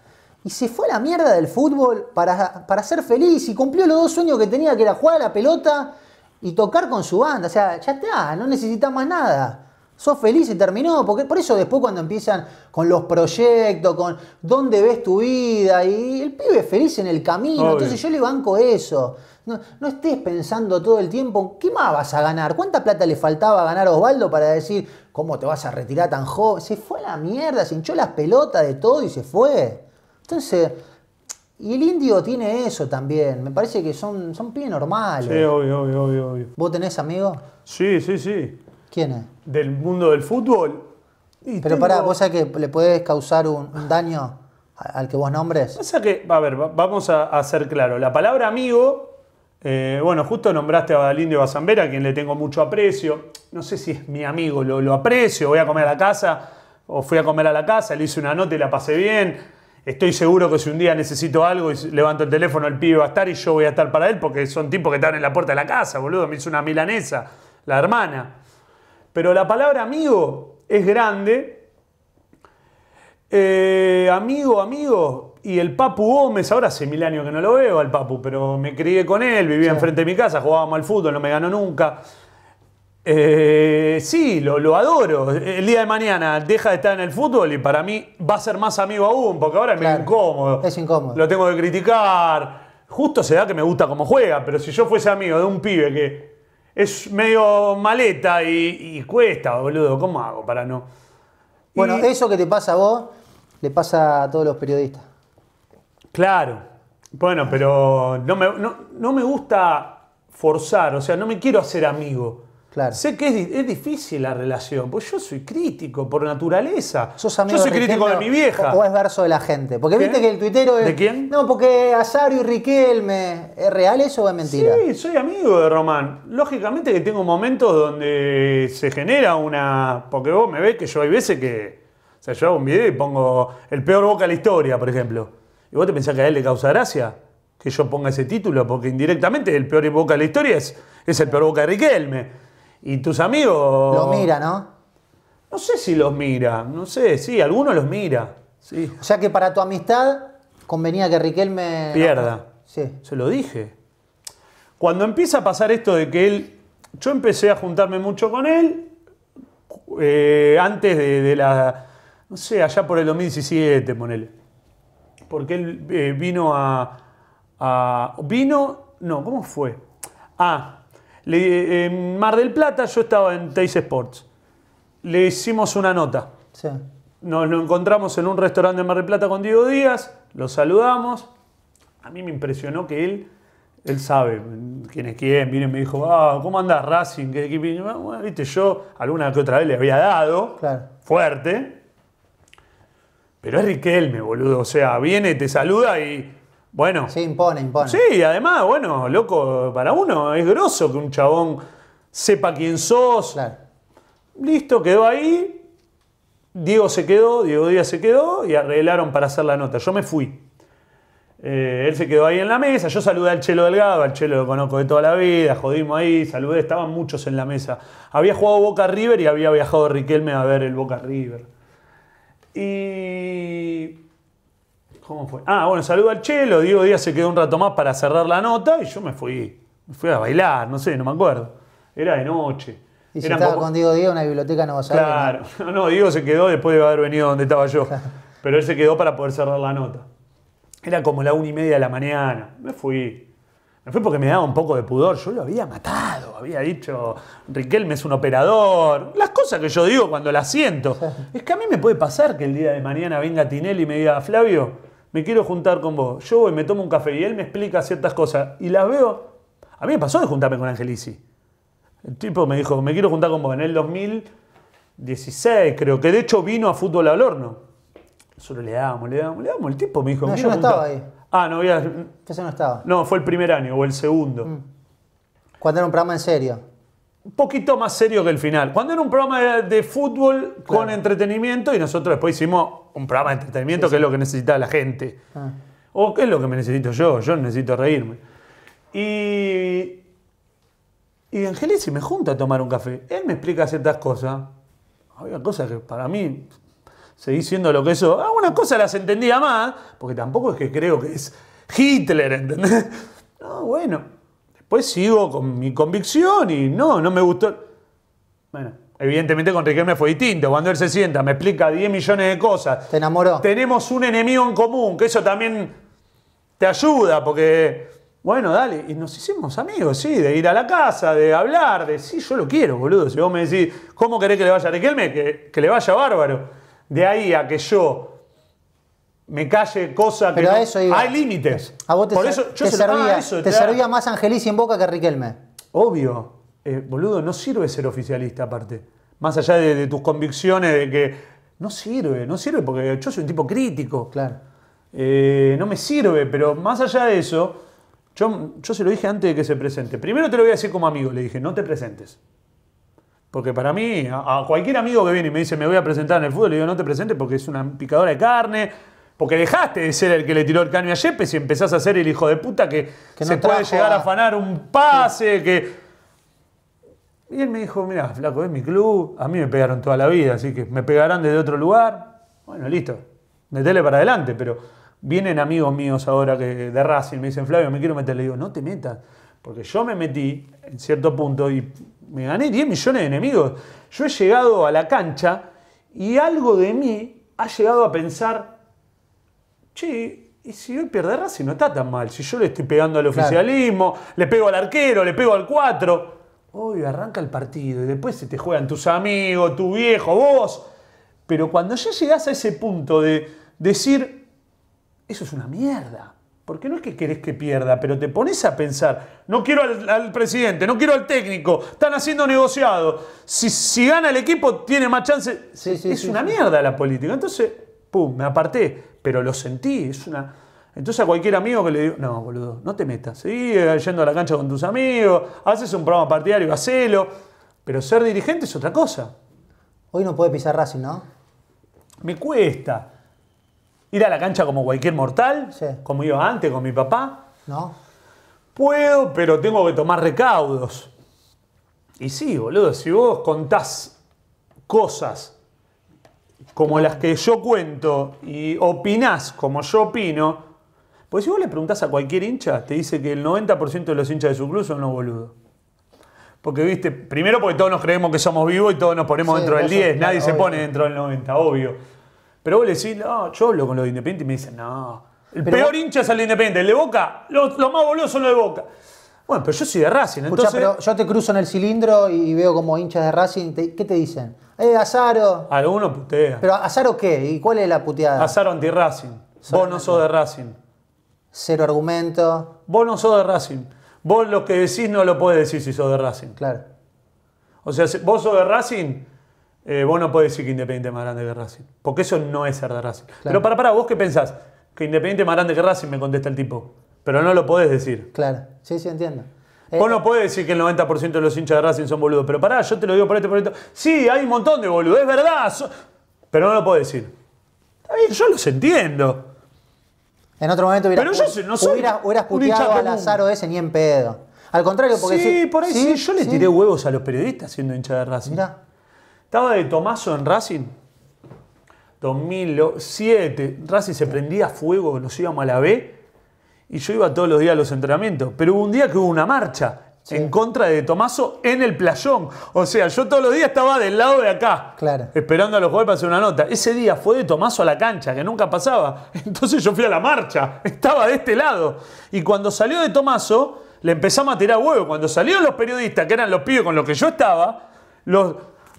Y se fue a la mierda del fútbol para, ser feliz y cumplió los dos sueños que tenía, que era jugar a la pelota y tocar con su banda. O sea, ya está, no necesitas más nada. Sos feliz y terminó. Porque, por eso después cuando empiezan con los proyectos, con dónde ves tu vida, y el pibe es feliz en el camino. Entonces yo le banco eso. No, estés pensando todo el tiempo, ¿qué más vas a ganar? ¿Cuánta plata le faltaba ganar a Osvaldo para decir, ¿Cómo te vas a retirar tan joven? Se fue a la mierda, se hinchó las pelotas de todo y se fue. Entonces, y el indio tiene eso también. Me parece que son, son pibes normales. Sí, obvio, obvio, obvio, ¿Vos tenés amigos? Sí, sí, sí. ¿Quién Del mundo del fútbol. Pero para pará, ¿vos sabés que le podés causar un, daño al que vos nombres? O sea que, a ver, vamos a, hacer claro. La palabra amigo eh, bueno, justo nombraste a Valindio Bazambera, a quien le tengo mucho aprecio. No sé si es mi amigo, lo, aprecio, voy a comer a la casa, o fui a comer a la casa, le hice una nota y la pasé bien. Estoy seguro que si un día necesito algo y levanto el teléfono, el pibe va a estar y yo voy a estar para él, porque son tipos que están en la puerta de la casa, boludo. Me hizo una milanesa, la hermana. Pero la palabra amigo es grande. Eh, amigo, amigo, y el Papu Gómez, ahora hace mil años que no lo veo al Papu, pero me crié con él, vivía enfrente de mi casa, jugábamos al fútbol, no me ganó nunca. Eh, sí, lo, adoro. El día de mañana deja de estar en el fútbol y para mí va a ser más amigo aún, porque ahora me es incómodo. Es incómodo. Lo tengo que criticar. Justo se da que me gusta cómo juega, pero si yo fuese amigo de un pibe que es medio maleta y, cuesta, boludo, ¿cómo hago para no? Bueno, eso que te pasa a vos, le pasa a todos los periodistas. Claro. Bueno, pero no me, gusta forzar, o sea, no me quiero hacer amigo. Claro. Sé que es, es, difícil la relación, pues yo soy crítico por naturaleza. ¿Sos amigo yo soy crítico de mi vieja. O, es verso de la gente. Porque viste que el tuitero es. ¿De quién? No, porque Asario y Riquelme. ¿Es real eso o es mentira? Sí, soy amigo de Román. Lógicamente que tengo momentos donde se genera una. Porque vos me ves que yo hay veces que. O sea, yo hago un video y pongo el peor boca de la historia, por ejemplo. ¿Y vos te pensás que a él le causa gracia que yo ponga ese título? Porque indirectamente el peor boca de la historia es, es el peor boca de Riquelme. Y tus amigos. Lo mira, ¿no? No sé si los mira, no sé, sí, algunos los mira. Sí. O sea que para tu amistad convenía que Riquelme. Pierda. sí. Se lo dije. Cuando empieza a pasar esto de que él. Yo empecé a juntarme mucho con él eh, antes de, de, la. No sé, allá por el 2017, ponele porque él eh, vino a, Vino, no, ¿cómo fue? a ah, Mar del Plata yo estaba en Teis Sports. Le hicimos una nota. Nos lo encontramos en un restaurante de Mar del Plata con Diego Díaz, lo saludamos. A mí me impresionó que él, él sabe quién es quién, viene y me dijo, ah, ¿cómo anda Racing? ¿Qué, equipo viste, yo alguna que otra vez le había dado, fuerte, pero es Riquelme, boludo. O sea, viene, te saluda y. Bueno. Sí, impone, impone. Sí, además, bueno, loco, para uno es grosso que un chabón sepa quién sos. Listo, quedó ahí. Diego se quedó, Diego Díaz se quedó y arreglaron para hacer la nota. Yo me fui. Eh, él se quedó ahí en la mesa. Yo saludé al Chelo Delgado, al Chelo lo conozco de toda la vida, jodimos ahí, saludé, estaban muchos en la mesa. Había jugado Boca River y había viajado Riquelme a ver el Boca River. Y. ¿Cómo fue? Ah, bueno, saludo al Chelo. Diego Díaz se quedó un rato más para cerrar la nota y yo me fui. Me fui a bailar, no sé, no me acuerdo. Era de noche. Y si estaba con Diego Díaz en una biblioteca a Nueva Claro, *laughs* no, no, Diego se quedó después de haber venido donde estaba yo. Pero él se quedó para poder cerrar la nota. Era como la una y media de la mañana. Me fui. No fue porque me daba un poco de pudor. Yo lo había matado, había dicho, Riquelme es un operador. Las cosas que yo digo cuando las siento. Es que a mí me puede pasar que el día de mañana venga Tinelli y me diga, Flavio, me quiero juntar con vos. Yo voy, me tomo un café y él me explica ciertas cosas y las veo. A mí me pasó de juntarme con Angelici. El tipo me dijo, me quiero juntar con vos en el 2016, creo que de hecho vino a fútbol al horno. Solo le damos, le damos, le damos. El tipo me dijo, yo no estaba ahí. Ah, no había. se no estaba. No, fue el primer año o el segundo. Mm. ¿Cuándo era un programa en serio. Un poquito más serio que el final. Cuando era un programa de fútbol con entretenimiento y nosotros después hicimos un programa de entretenimiento que es lo que necesita la gente. Ah. O qué es lo que me necesito yo. Yo necesito reírme. Y. Y se me junta a tomar un café. Él me explica ciertas cosas. Había cosas que para mí seguí siendo lo que eso. Algunas cosas las entendía más, porque tampoco es que creo que es Hitler, ¿entendés? No, bueno. Después sigo con mi convicción y no, no me gustó. Bueno, evidentemente con Riquelme fue distinto. Cuando él se sienta, me explica 10 millones de cosas. Te enamoró. Tenemos un enemigo en común, que eso también te ayuda, porque. Bueno, dale, y nos hicimos amigos, sí, de ir a la casa, de hablar, de sí, yo lo quiero, boludo. Si vos me decís, ¿cómo querés que le vaya a Riquelme? Que, que le vaya bárbaro. De ahí a que yo me calle cosa que Pero hay límites. A vos te, Por eso, servía, más Angelici en Boca que Riquelme. Obvio. Eh, boludo, no sirve ser oficialista aparte. Más allá de, tus convicciones de que no sirve, no sirve porque yo soy un tipo crítico. Claro. Eh, no me sirve, pero más allá de eso, yo, yo se lo dije antes de que se presente. Primero te lo voy a decir como amigo, le dije, no te presentes. Porque para mí, a, cualquier amigo que viene y me dice, me voy a presentar en el fútbol, le digo, no te presentes porque es una picadora de carne, porque dejaste de ser el que le tiró el caño a Yepes y empezás a ser el hijo de puta que, se puede llegar a... afanar un pase, que... Y él me dijo, mira, flaco, es mi club, a mí me pegaron toda la vida, así que me pegarán desde otro lugar. Bueno, listo, de tele para adelante, pero vienen amigos míos ahora que de Racing, me dicen, Flavio, me quiero meter, le digo, no te metas, porque yo me metí en cierto punto y me gané 10 millones de enemigos. Yo he llegado a la cancha y algo de mí ha llegado a pensar, che, y si hoy pierde si no está tan mal. Si yo le estoy pegando al oficialismo, le pego al arquero, le pego al 4. Hoy arranca el partido y después se te juegan tus amigos, tu viejo, vos. Pero cuando ya llegas a ese punto de decir, eso es una mierda. Porque no es que querés que pierda, pero te pones a pensar, no quiero al, presidente, no quiero al técnico, están haciendo negociado, si, gana el equipo tiene más chance. es una mierda la política. Entonces, pum, me aparté, pero lo sentí, es una... Entonces a cualquier amigo que le digo, no, boludo, no te metas, Sigue eh, yendo a la cancha con tus amigos, haces un programa partidario, hacelo, pero ser dirigente es otra cosa. Hoy no puede pisar Racing, ¿no? Me cuesta ir a la cancha como cualquier mortal, como iba antes con mi papá. No. Puedo, pero tengo que tomar recaudos. Y sí, boludo, si vos contás cosas como las que yo cuento y opinás como yo opino, pues si vos le preguntás a cualquier hincha, te dice que el 90% de los hinchas de su club son los boludos. Porque, viste, primero porque todos nos creemos que somos vivos y todos nos ponemos dentro del 10, nadie se pone dentro del 90, obvio. Pero vos le decís, no, yo hablo con los independientes y me dicen, no. El peor hincha es el Independiente, el de Boca, los, más boludos son los de Boca. Bueno, pero yo soy de Racing, entonces... pero yo te cruzo en el cilindro y veo como hinchas de Racing, ¿qué te dicen? Eh, Azaro. Algunos putean. Pero ¿Azaro qué? ¿Y cuál es la puteada? Azaro anti-Racing. Vos no sos de Racing. Cero argumento. Vos no sos de Racing. Vos lo que decís no lo podés decir si sos de Racing. Claro. O sea, vos sos de Racing, eh, vos no podés decir que Independiente es más grande que Racing. Porque eso no es ser de Racing. Pero para, para, vos qué pensás? Que Independiente es más grande que Racing, me contesta el tipo. Pero no lo podés decir. Claro, sí, sí, entiendo. Eh, vos no podés decir que el 90% de los hinchas de Racing son boludos. Pero pará, yo te lo digo por este proyecto. Sí, hay un montón de boludos, es verdad. Pero no lo puedo decir. Está bien, yo los entiendo. En otro momento hubiera, Pero yo no soy hubieras puteado a Lazaro ese ni en pedo. Al contrario, porque. Sí, por ahí sí, Yo le tiré huevos a los periodistas siendo hinchas de Racing. Mirá. Estaba de Tomaso en Racing. 2007, Racing se prendía fuego, nos íbamos a la B y yo iba todos los días a los entrenamientos. Pero hubo un día que hubo una marcha en contra de Tomaso en el playón. O sea, yo todos los días estaba del lado de acá, claro. esperando a los jugadores para hacer una nota. Ese día fue de Tomaso a la cancha, que nunca pasaba. *laughs* Entonces yo fui a la marcha, estaba de este lado. Y cuando salió de Tomaso, le empezamos a tirar huevo. Cuando salieron los periodistas, que eran los pibes con los que yo estaba, los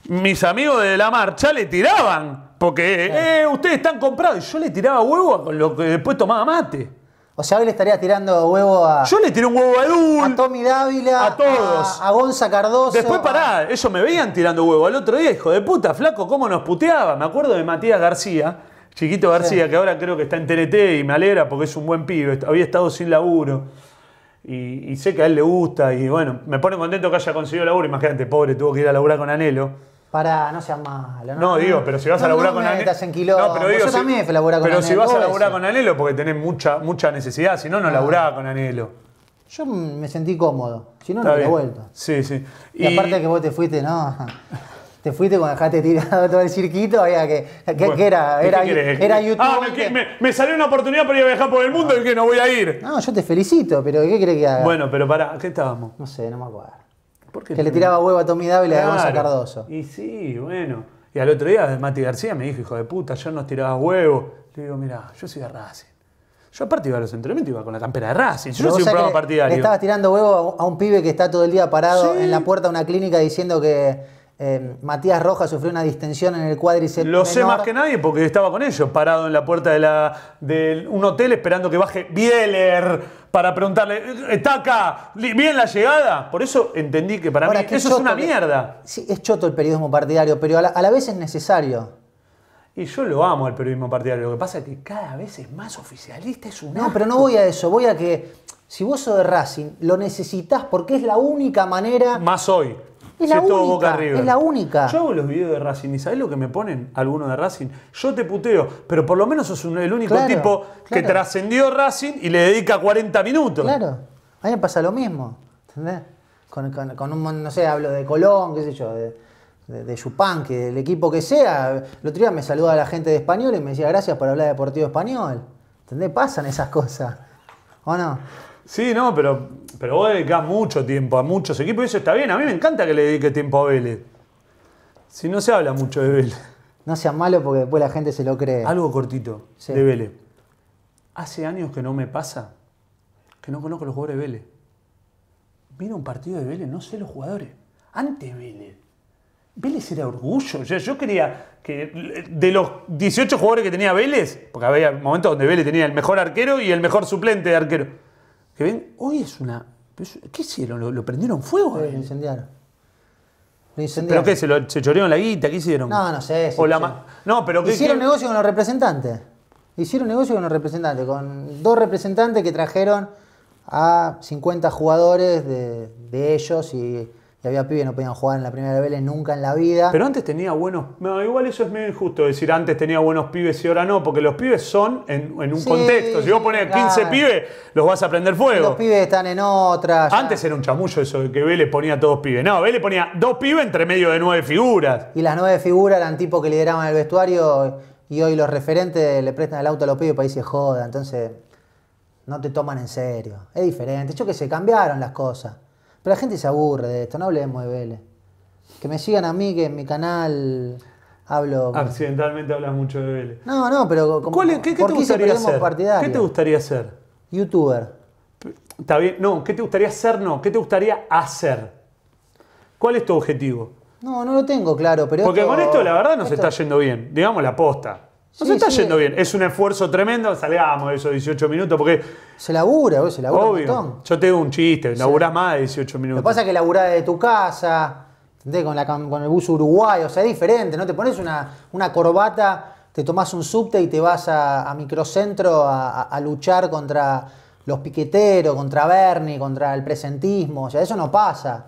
mis amigos de la marcha le tiraban. Porque eh, ustedes están comprados. Y yo le tiraba huevo con lo que después tomaba mate. O sea, hoy le estaría tirando huevo a. Yo le tiré un huevo a Edul. A Tommy Dávila. A todos. A, Gonza Cardoso. Después pará, ellos me veían tirando huevo. Al otro día, hijo de puta, flaco, cómo nos puteaba. Me acuerdo de Matías García, chiquito García, que ahora creo que está en TNT y me alegra porque es un buen pibe. Había estado sin laburo. Y, sé que a él le gusta. Y bueno, me pone contento que haya conseguido laburo. Imagínate, pobre, tuvo que ir a laburar con anhelo. Para, no seas malo. No, digo, pero si vas a laburar con Anhelo. No, pero digo, yo también fui a laburar con Pero si vas a laburar con Anelo, porque tenés mucha, mucha necesidad, si no, no ah. laburaba con Anhelo. Yo me sentí cómodo, si no, no he vuelto. Sí, sí. Y, aparte que vos te fuiste, no. *laughs* Te fuiste cuando dejaste tirado todo el cirquito, había que. que, era? Era, era, ah, YouTube. Ah, me, salió una oportunidad para ir a viajar por el mundo ah. y que no voy a ir. No, yo te felicito, pero ¿qué crees que haga? Bueno, pero pará, ¿qué estábamos? No sé, no me acuerdo que le tiraba huevo a Tommy Dávila le y a Cardoso. Y sí, bueno. Y al otro día Mati García me dijo, hijo de puta, yo no tiraba huevo. Le digo, mira, yo soy de Racing. Yo aparte iba a los entrenamientos, iba con la campera de Racing. Yo soy un programa partidario. Le estabas tirando huevo a un pibe que está todo el día parado en la puerta de una clínica diciendo que eh, Matías Rojas sufrió una distensión en el cuádriceps. Lo sé más que nadie porque estaba con ellos, parado en la puerta de, un hotel esperando que baje Bieler para preguntarle, ¿está acá? ¿Bien la llegada? Por eso entendí que para mí eso es una mierda. sí, es choto el periodismo partidario, pero a la, vez es necesario. Y yo lo amo al periodismo partidario. Lo que pasa es que cada vez es más oficialista, es un. No, pero no voy a eso. Voy a que si vos sos de Racing, lo necesitas porque es la única manera. Más hoy. Es la, única, es la única. Yo hago los videos de Racing y ¿sabés lo que me ponen algunos de Racing? Yo te puteo, pero por lo menos sos el único tipo que trascendió Racing y le dedica 40 minutos. Claro, a mí me pasa lo mismo, ¿entendés? Con, con, un, no sé, hablo de Colón, qué sé yo, de, de, de que el equipo que sea. El otro día me saludaba la gente de español y me decía gracias por hablar de Deportivo Español. ¿Entendés? Pasan esas cosas. ¿O no? Sí, no, pero, pero vos dedicás mucho tiempo a muchos equipos y eso está bien. A mí me encanta que le dedique tiempo a Vélez. Si no se habla mucho de Vélez. No sea malo porque después la gente se lo cree. Algo cortito de Vélez. Hace años que no me pasa que no conozco los jugadores de Vélez. Mira un partido de Vélez, no sé los jugadores. Antes Vélez. Vélez era orgullo. Yo, yo quería que de los 18 jugadores que tenía Vélez, porque había momentos donde Vélez tenía el mejor arquero y el mejor suplente de arquero que ven, hoy es una... ¿Qué hicieron? ¿Lo, prendieron fuego? lo incendiaron. ¿Pero qué? ¿Se, lo, chorearon la guita? ¿Qué hicieron? No, no sé. o la no, pero hicieron negocio con los representantes. Hicieron negocio con los representantes, con dos representantes que trajeron a 50 jugadores de ellos y había pibes que no podían jugar en la primera de Vélez nunca en la vida. Pero antes tenía buenos. No, igual eso es medio injusto decir antes tenía buenos pibes y ahora no, porque los pibes son en, un contexto. Si vos ponés 15 pibes, los vas a prender fuego. Los pibes están en otras Antes era un chamullo eso de que Vélez ponía todos pibes. No, Vélez ponía dos pibes entre medio de nueve figuras. Y las nueve figuras eran tipos que lideraban el vestuario y hoy los referentes le prestan el auto a los pibes para irse joda. Entonces, no te toman en serio. Es diferente. Yo que se cambiaron las cosas. Pero la gente se aburre de esto, no hablemos de Vélez. Que me sigan a mí, que en mi canal hablo. Accidentalmente hablas mucho de Vélez. No, no, pero. Como, qué, te gustaría hacer? ¿Qué te gustaría ser? Youtuber. Está bien, no, ¿qué te gustaría ser? No, ¿qué te gustaría hacer? ¿Cuál es tu objetivo? No, no lo tengo claro, pero. Porque con esto la verdad nos está yendo bien, digamos la posta. No se está yendo bien. Es un esfuerzo tremendo, salgamos de esos 18 minutos porque. Se labura, se labura un montón. Yo tengo un chiste, labura más de 18 minutos. Lo que pasa es que labura de tu casa, Con, el bus uruguayo, o sea, es diferente, ¿no? Te pones una, corbata, te tomás un subte y te vas a, microcentro a, luchar contra los piqueteros, contra Bernie, contra el presentismo. O sea, eso no pasa.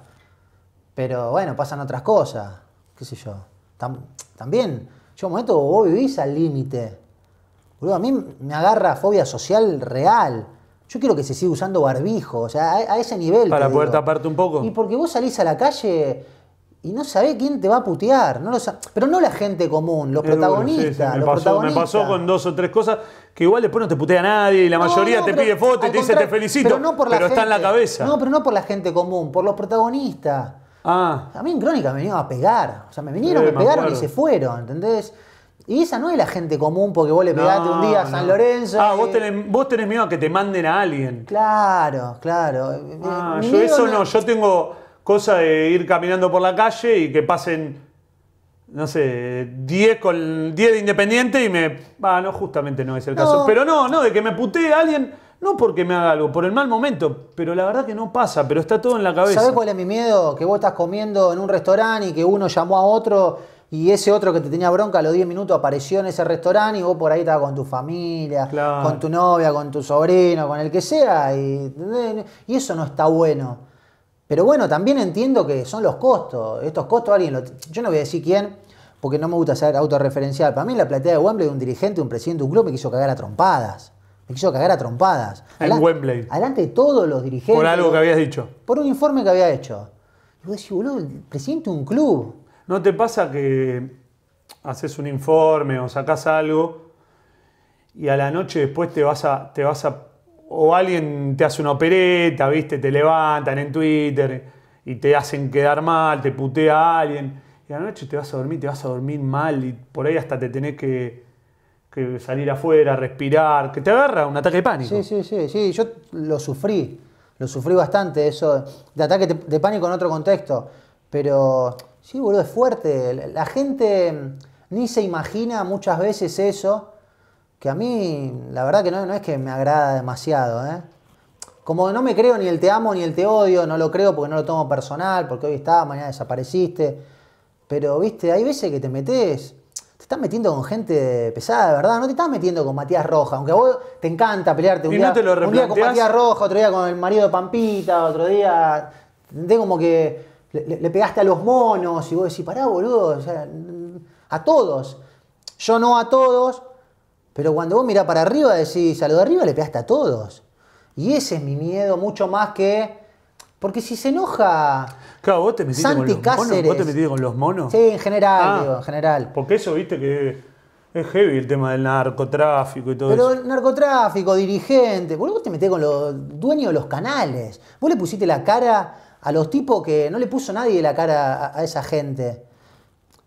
Pero bueno, pasan otras cosas. ¿Qué sé yo? también yo, un momento vos vivís al límite. a mí me agarra fobia social real. Yo quiero que se siga usando barbijo, o sea, a, ese nivel. Para poder taparte un poco. Y porque vos salís a la calle y no sabés quién te va a putear. No Pero no la gente común, los, protagonistas, me pasó, con dos o tres cosas que igual después no te putea nadie y la mayoría te pide foto y te dice te felicito. Pero, está en la cabeza. No, pero no por la gente común, por los protagonistas. Ah. A mí en Crónica me vinieron a pegar. O sea, me vinieron, me, pegaron y se fueron, ¿entendés? Y esa no es la gente común porque vos le pegaste un día a San Lorenzo. Ah, vos, tenés, vos tenés miedo a que te manden a alguien. Claro, claro. Eh, eh, ah, yo eso no, yo tengo cosa de ir caminando por la calle y que pasen, no sé, 10 con 10 de Independiente y me... Bueno, no, justamente no es el caso. Pero no, no, de que me putee a alguien no porque me haga algo, por el mal momento, pero la verdad que no pasa, pero está todo en la cabeza. ¿Sabes cuál es mi miedo? Que vos estás comiendo en un restaurante y que uno llamó a otro y ese otro que te tenía bronca a los 10 minutos apareció en ese restaurante y vos por ahí estabas con tu familia, con tu novia, con tu sobrino, con el que sea y, y eso no está bueno. Pero bueno, también entiendo que son los costos. Estos costos alguien Yo no voy a decir quién, porque no me gusta ser autorreferencial. Para mí la platea de Wembley de un dirigente, un presidente de un club me quiso cagar a trompadas me quiso cagar a trompadas. En Wembley. Adelante de todos los dirigentes. Por algo que habías dicho. Por un informe que había hecho. Y vos decís, boludo, presidente de un club. ¿No te pasa que haces un informe o sacás algo y a la noche después te vas a. Te vas a o alguien te hace una opereta, ¿viste? Te levantan en Twitter y te hacen quedar mal, te putea a alguien. Y a la noche te vas a dormir, te vas a dormir mal y por ahí hasta te tenés que salir afuera, respirar, que te agarra un ataque de pánico. Sí, sí, sí, yo lo sufrí, lo sufrí bastante eso, de ataque de pánico en otro contexto, pero sí, boludo, es fuerte, la gente ni se imagina muchas veces eso, que a mí la verdad que no, es que me agrada demasiado, ¿eh? Como no me creo ni el te amo ni el te odio, no lo creo porque no lo tomo personal, porque hoy estaba mañana desapareciste. Pero, viste, hay veces que te metes te estás metiendo con gente pesada, ¿verdad? No te estás metiendo con Matías Roja, aunque a vos te encanta pelearte un, día, con Matías Roja, otro día con el marido de Pampita, otro día. Te como que le, pegaste a los monos y vos decís, pará, boludo, o sea, a todos. Yo no a todos, pero cuando vos mirás para arriba decís, a lo de arriba le pegaste a todos. Y ese es mi miedo, mucho más que porque si se enoja. Claro, vos te metiste con los Cáceres. monos. ¿Vos te metiste con los monos? Sí, en general, ah, digo, en general. Porque eso, viste, que es heavy el tema del narcotráfico y todo eso. Pero narcotráfico, dirigente. Vos te metés con los dueños de los canales. Vos le pusiste la cara a los tipos que no le puso nadie la cara a esa gente.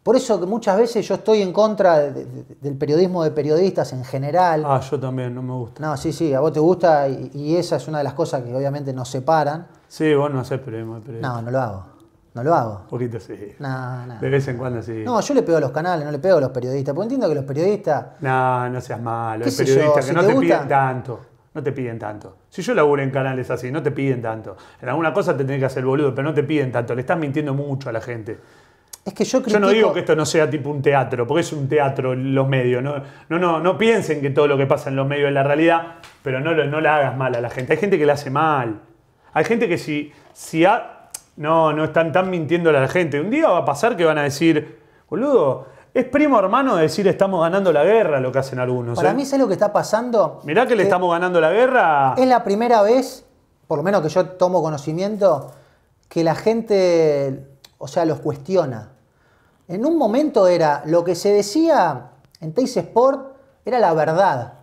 Por eso que muchas veces yo estoy en contra del periodismo de periodistas en general. Ah, yo también, no me gusta. No, sí, sí, a vos te gusta y, esa es una de las cosas que obviamente nos separan. Sí, vos no haces periodismo de periodistas. No, no lo hago. No lo hago. Un poquito sí. No, no. De vez en cuando sí. No, yo le pego a los canales, no le pego a los periodistas. Porque entiendo que los periodistas. No, no seas malo. Los periodistas que no te, piden tanto. No te piden tanto. Si yo laburo en canales así, no te piden tanto. En alguna cosa te tenés que hacer boludo, pero no te piden tanto. Le estás mintiendo mucho a la gente. Es que yo Yo no digo que esto no sea tipo un teatro, porque es un teatro los medios. No, no, no, no piensen que todo lo que pasa en los medios es la realidad, pero no, no la hagas mal a la gente. Hay gente que la hace mal. Hay gente que si, si No, no están tan mintiendo a la gente. Un día va a pasar que van a decir, boludo, es primo hermano decir estamos ganando la guerra lo que hacen algunos. Para ¿eh? mí, es lo que está pasando? Mirá que le estamos ganando la guerra. Es la primera vez, por lo menos que yo tomo conocimiento, que la gente o sea, los cuestiona. En un momento era lo que se decía en Teis Sport era la verdad.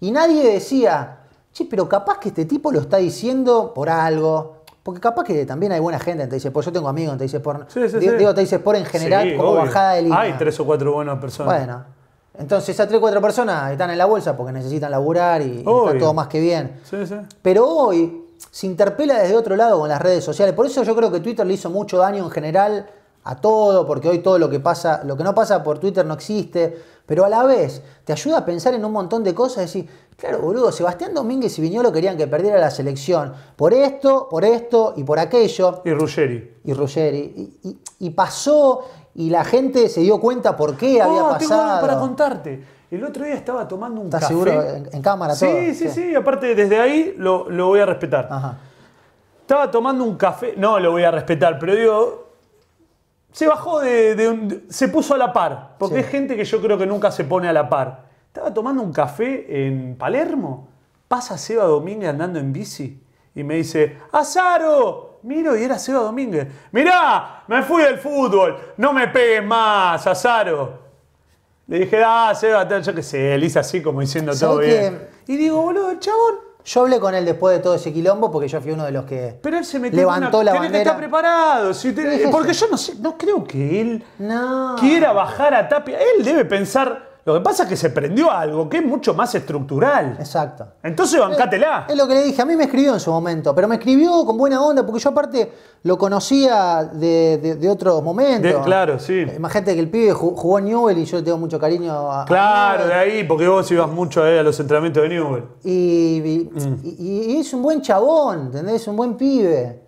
Y nadie decía, che, pero capaz que este tipo lo está diciendo por algo. Porque capaz que también hay buena gente en Teis Sport. Yo tengo amigos en Teis Sport. Sí, sí, digo, sí. Sport en general como bajada de Hay tres o cuatro buenas personas. Bueno, entonces esas tres o cuatro personas están en la bolsa porque necesitan laburar y, está todo más que bien. Sí, sí. Pero hoy se interpela desde otro lado con las redes sociales. Por eso yo creo que Twitter le hizo mucho daño en general a todo, porque hoy todo lo que pasa, lo que no pasa por Twitter no existe, pero a la vez te ayuda a pensar en un montón de cosas y decir, claro, boludo, Sebastián Domínguez y Viñolo querían que perdiera la selección por esto, por esto y por aquello. Y Ruggeri. Y Ruggeri. Y, pasó y la gente se dio cuenta por qué había pasado. Tengo algo para contarte. El otro día estaba tomando un café. En, cámara, sí, Sí, sí, sí. Aparte, desde ahí lo, voy a respetar. Estaba tomando un café. No lo voy a respetar, pero digo. Se bajó de. se puso a la par. Porque hay es gente que yo creo que nunca se pone a la par. Estaba tomando un café en Palermo. Pasa Seba Domínguez andando en bici. Y me dice: ¡Azaro! Miro y era Seba Domínguez. Mirá, me fui del fútbol. No me pegues más, Azaro. Le dije, ah, Seba, yo qué sé, él hizo así como diciendo todo bien. Y digo, boludo, el chabón. Yo hablé con él después de todo ese quilombo porque yo fui uno de los que Pero él se metió levantó una, la bandera. que estar preparado. porque yo no sé, no creo que él quiera bajar a Tapia. Él debe pensar, lo que pasa es que se prendió algo que es mucho más estructural. Exacto. Entonces bancátela. Es, lo que le dije, a mí me escribió en su momento, pero me escribió con buena onda, porque yo aparte lo conocía de, de, de otros momentos. claro, sí. Eh, imagínate que el pibe jugó en Newell y yo le tengo mucho cariño a. Claro, de ahí, porque vos ibas mucho eh, a, los entrenamientos de Newell. Mm. Y, es un buen chabón, ¿entendés? Es un buen pibe.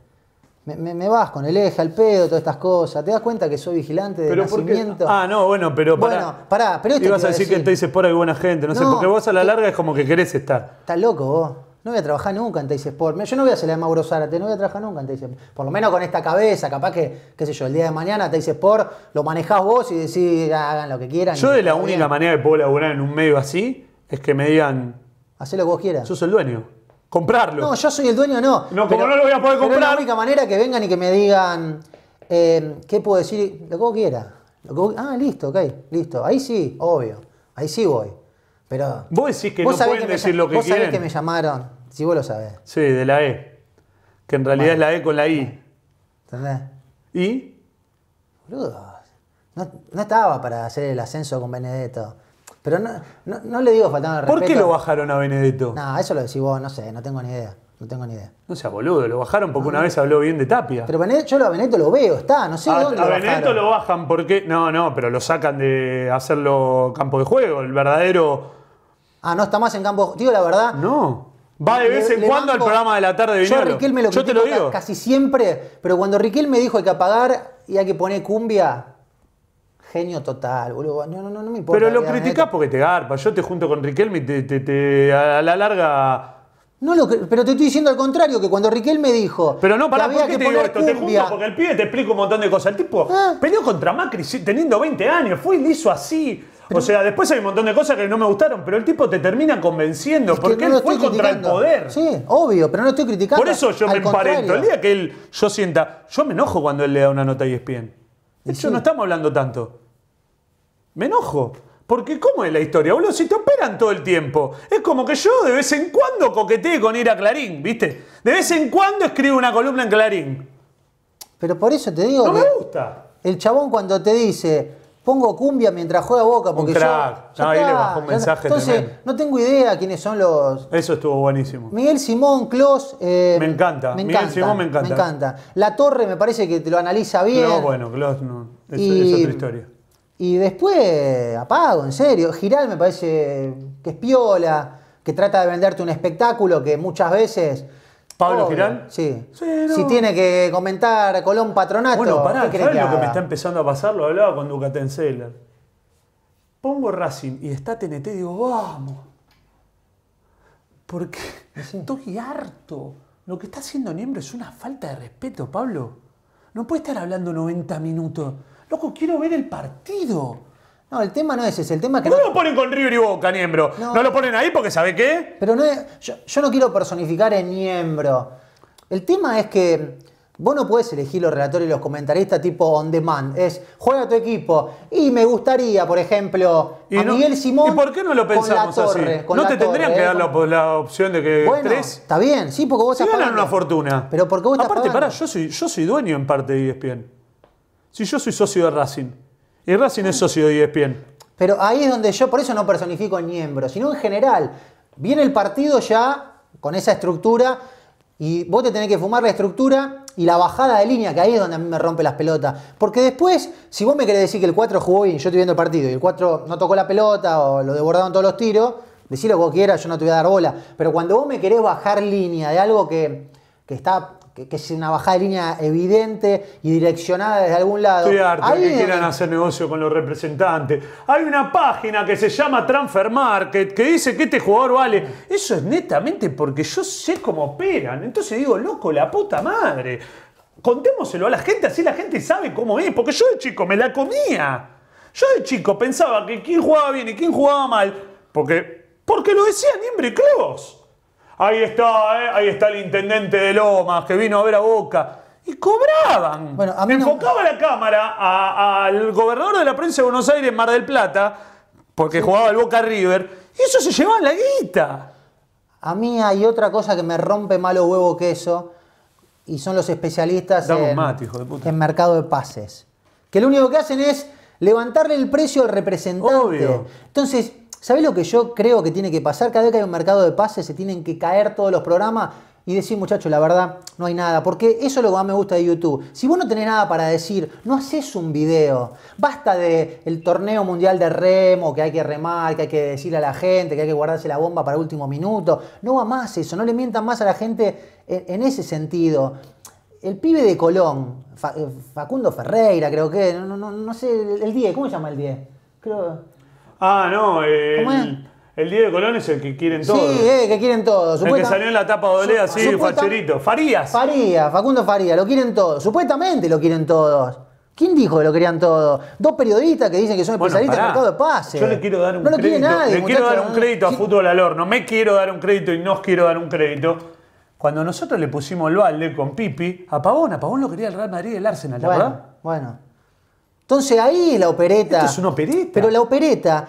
Me, vas con el eje, al pedo, todas estas cosas. ¿Te das cuenta que soy vigilante de nacimiento? Ah, no, bueno, pero para Bueno, pará, pero a decir, que en dice por hay buena gente, no, sé, porque vos a la larga es como que querés estar. Estás loco vos. No voy a trabajar nunca en Teis Sport. Yo no voy a hacer la Mauro Zárate, no voy a trabajar nunca en Por lo menos con esta cabeza, capaz que, qué sé yo, el día de mañana Teis Sport lo manejás vos y decís, ah, hagan lo que quieran. Yo de la única manera que puedo laburar en un medio así es que me digan... Hacé lo que vos quieras. Sos el dueño comprarlo. No, yo soy el dueño, no. No, como no lo voy a poder comprar. es la única manera que vengan y que me digan, eh, ¿qué puedo decir? Lo que vos quieras. Ah, listo, ok, listo. Ahí sí, obvio. Ahí sí voy. Pero. Vos decís que no pueden decir lo que Vos sabés que me llamaron, si vos lo sabés. Sí, de la E. Que en realidad es la E con la I. ¿Entendés? ¿Y? Boludo. No, no estaba para hacer el ascenso con Benedetto. Pero no, le digo faltando respeto. ¿Por qué lo bajaron a Benedetto? No, eso lo decís vos, no sé, no tengo ni idea. No tengo ni idea. No sea boludo, lo bajaron porque una vez habló bien de Tapia. Pero yo a Benedetto lo veo, está, no sé a, dónde. A Benedetto lo bajan porque. No, no, pero lo sacan de hacerlo campo de juego. El verdadero. Ah, no está más en campo. Digo la verdad. No. Va de vez en cuando al programa de la tarde de Yo, Yo te lo digo. Casi siempre, pero cuando Riquel me dijo hay que apagar y hay que poner cumbia, genio total, boludo. No, me importa. Pero lo criticás porque te garpa. Yo te junto con Riquelme y te, a la larga. No lo pero te estoy diciendo al contrario, que cuando Riquel me dijo. Pero no, para ¿por qué te digo esto? Te junto porque el pibe te explica un montón de cosas. El tipo ah. peleó contra Macri teniendo 20 años, fue y hizo así. o sea, después hay un montón de cosas que no me gustaron, pero el tipo te termina convenciendo porque él fue contra el poder. Sí, obvio, pero no estoy criticando. Por eso yo me emparento. El día que él, yo sienta, yo me enojo cuando él le da una nota y ESPN no estamos hablando tanto. Me enojo. Porque ¿cómo es la historia, hablo, Si te operan todo el tiempo. Es como que yo de vez en cuando coqueteé con ir a Clarín, ¿viste? De vez en cuando escribo una columna en Clarín. Pero por eso te digo... No me gusta. El chabón cuando te dice, pongo cumbia mientras juega Boca. Porque Yo, ahí le bajó un mensaje Entonces, no tengo idea quiénes son los... Eso estuvo buenísimo. Miguel Simón, Clos... me eh, encanta. Miguel Simón me encanta. Me encanta. La Torre me parece que te lo analiza bien. No, bueno, Clos no. Es, y, otra historia. Y después, apago, en serio. Giral me parece que es piola, que trata de venderte un espectáculo que muchas veces ¿Pablo Sí. Si tiene que comentar Colón Patronato. Bueno, pará, lo que me está empezando a pasar? Lo hablaba con Ducatencela. Pongo Racing y está TNT digo, vamos. Porque me estoy harto. Lo que está haciendo Niembro es una falta de respeto, Pablo. No puede estar hablando 90 minutos. Loco, quiero ver el partido. No, el tema no es ese, el tema es que. no lo ponen con River y Boca, Niembro? No, lo ponen ahí porque sabe qué? Pero no yo, no quiero personificar en Niembro. El tema es que vos no puedes elegir los relatores y los comentaristas tipo on demand. Es juega tu equipo. Y me gustaría, por ejemplo, a Miguel Simón. ¿Y por qué no lo pensamos así? ¿No te tendrían que dar eh? la, opción de que bueno, Está bien, sí, porque vos si ganan una fortuna. Pero porque vos Aparte, pará, yo soy, yo soy dueño en parte de ESPN. Si yo soy socio de Racing. Y Racing es socio de ESPN. Pero ahí es donde yo, por eso no personifico el miembro, sino en general. Viene el partido ya con esa estructura y vos te tenés que fumar la estructura y la bajada de línea, que ahí es donde a mí me rompe las pelotas. Porque después, si vos me querés decir que el 4 jugó bien, yo estoy viendo el partido, y el 4 no tocó la pelota o lo desbordaron todos los tiros, decir lo que vos quieras, yo no te voy a dar bola. Pero cuando vos me querés bajar línea de algo que, que está que, es una bajada de línea evidente y direccionada desde algún lado. Estoy harto que quieran hacer negocio con los representantes. Hay una página que se llama Transfer Market que dice que este jugador vale. Eso es netamente porque yo sé cómo operan. Entonces digo, loco, la puta madre. Contémoselo a la gente, así la gente sabe cómo es. Porque yo de chico me la comía. Yo de chico pensaba que quién jugaba bien y quién jugaba mal. Porque, porque lo decían hombre, Close. Ahí está, eh, ahí está el intendente de Lomas que vino a ver a Boca. Y cobraban. Bueno, Enfocaba la cámara al gobernador de la prensa de Buenos Aires, Mar del Plata, porque jugaba el Boca River, y eso se llevaba la guita. A mí hay otra cosa que me rompe malo huevo que eso, y son los especialistas en, en mercado de pases. Que lo único que hacen es levantarle el precio al representante. Entonces, ¿Sabés lo que yo creo que tiene que pasar? Cada vez que hay un mercado de pases se tienen que caer todos los programas y decir, muchachos, la verdad, no hay nada. Porque eso es lo que más me gusta de YouTube. Si vos no tenés nada para decir, no haces un video. Basta de el torneo mundial de remo, que hay que remar, que hay que decirle a la gente, que hay que guardarse la bomba para el último minuto. No va más eso, no le mientan más a la gente en, ese sentido. El pibe de Colón, eh, Facundo Ferreira, creo que, no, no, no sé, el 10, ¿cómo se llama el 10? Creo... Ah, no, eh, El Diego Colón es el que quieren todos. Sí, eh, que quieren todos. El que salió en la tapa de Olea, sí, facherito. Farías. Farías, Facundo Farías, lo quieren todos. Supuestamente lo quieren todos. ¿Quién dijo que lo querían todos? Dos periodistas que dicen que son bueno, especialistas en mercado de pases. Yo le quiero dar un no crédito. nadie, le quiero dar un crédito a Fútbol al Horno. Me quiero dar un crédito y no os quiero dar un crédito. Cuando nosotros le pusimos el balde con Pipi, a Pavón, a Pavón lo quería el Real Madrid y el Arsenal, verdad? Bueno. Entonces ahí la opereta. Pero la opereta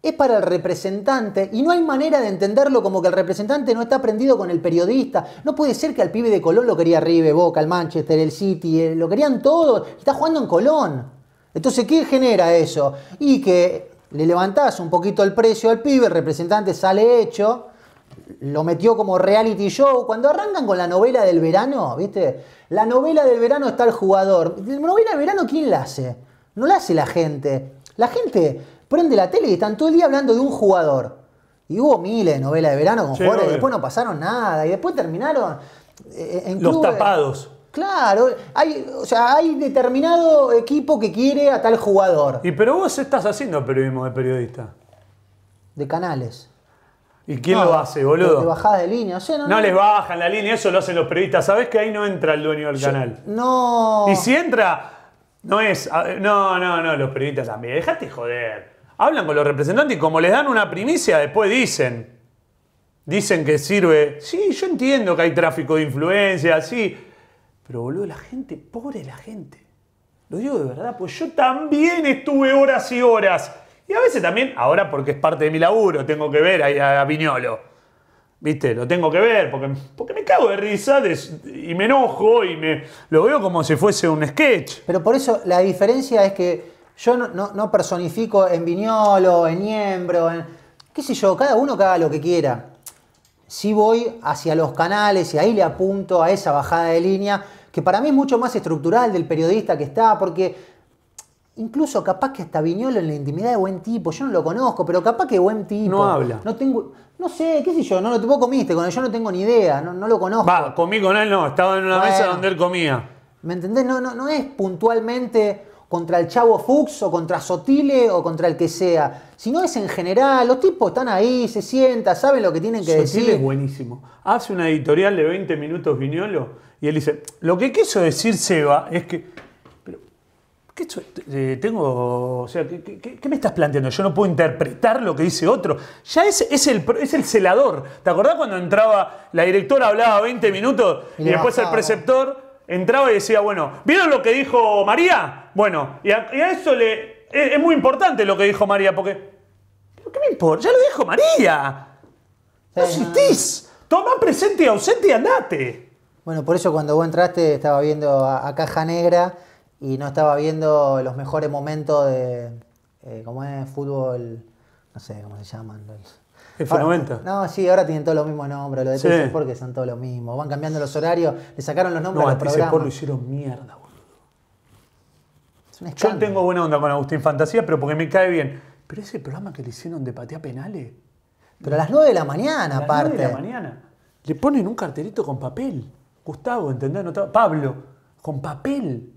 es para el representante y no hay manera de entenderlo como que el representante no está prendido con el periodista. No puede ser que al pibe de Colón lo quería Rive, Boca, el Manchester, el City, eh, lo querían todos. Está jugando en Colón. Entonces, ¿qué genera eso? Y que le levantás un poquito el precio al pibe, el representante sale hecho, lo metió como reality show. Cuando arrancan con la novela del verano, ¿viste? La novela del verano está el jugador. ¿La novela del verano quién la hace? No la hace la gente. La gente prende la tele y están todo el día hablando de un jugador. Y hubo miles de novelas de verano con jugadores, y después no pasaron nada, y después terminaron eh, en Los tapados. Claro, hay, o sea, hay determinado equipo que quiere a tal jugador. Y pero vos estás haciendo periodismo de periodista. De canales. ¿Y quién lo hace, boludo? De, bajada de línea. no, les bajan la línea, eso lo hacen los periodistas. Sabés que ahí no entra el dueño del canal. No. Y si entra, no es. No, no, no, los periodistas también. Dejate joder. Hablan con los representantes y como les dan una primicia, después dicen. Dicen que sirve. Sí, yo entiendo que hay tráfico de influencia, sí. Pero boludo, la gente, pobre la gente. Lo digo de verdad, pues yo también estuve horas y horas. Y a veces también, ahora porque es parte de mi laburo, tengo que ver a Viñolo. ¿Viste? Lo tengo que ver porque, porque me cago de risa y me enojo y me lo veo como si fuese un sketch. Pero por eso la diferencia es que yo no, personifico en Viñolo, en Niembro, en qué sé yo, cada uno que haga lo que quiera. Si sí voy hacia los canales y ahí le apunto a esa bajada de línea que para mí es mucho más estructural del periodista que está porque Incluso capaz que hasta Viñolo en la intimidad de buen tipo, yo no lo conozco, pero capaz que buen tipo. No habla. No tengo, no sé, qué sé yo, no lo vos comiste con él, yo no tengo ni idea, no, lo conozco. Va, comí con él, no, estaba en una mesa donde él comía. ¿Me entendés? No, no, no es puntualmente contra el Chavo Fux o contra Sotile o contra el que sea, sino es en general, los tipos están ahí, se sientan, saben lo que tienen que decir. Sotile es buenísimo. Hace una editorial de 20 minutos Viñolo y él dice, lo que quiso decir Seba es que ¿Qué eh, tengo, o sea, ¿qué, me estás planteando? Yo no puedo interpretar lo que dice otro. Ya es, es, el, es el celador. ¿Te acordás cuando entraba, la directora hablaba 20 minutos y, después el preceptor entraba y decía, bueno, ¿vieron lo que dijo María? Bueno, y a, eso le. E, es, muy importante lo que dijo María, porque. ¿Qué me importa? Ya lo dijo María. No existís. Toma presente y ausente y andate. Bueno, por eso cuando vos entraste estaba viendo a Caja Negra y no estaba viendo los mejores momentos de, eh, ¿Cómo es fútbol, no sé cómo se llaman. El F90. No, sí, ahora tienen todos los mismos nombres, lo de sí. porque son todos los mismos. Van cambiando los horarios, le sacaron los nombres a los programas. No, lo hicieron mierda, boludo. Es un Yo tengo buena onda con Agustín Fantasía, pero porque me cae bien. Pero ese programa que le hicieron de patea penales. Pero a las 9 de la mañana, aparte. a las 9 de la mañana. Le ponen un carterito con papel. Gustavo, ¿entendés? Pablo, con papel.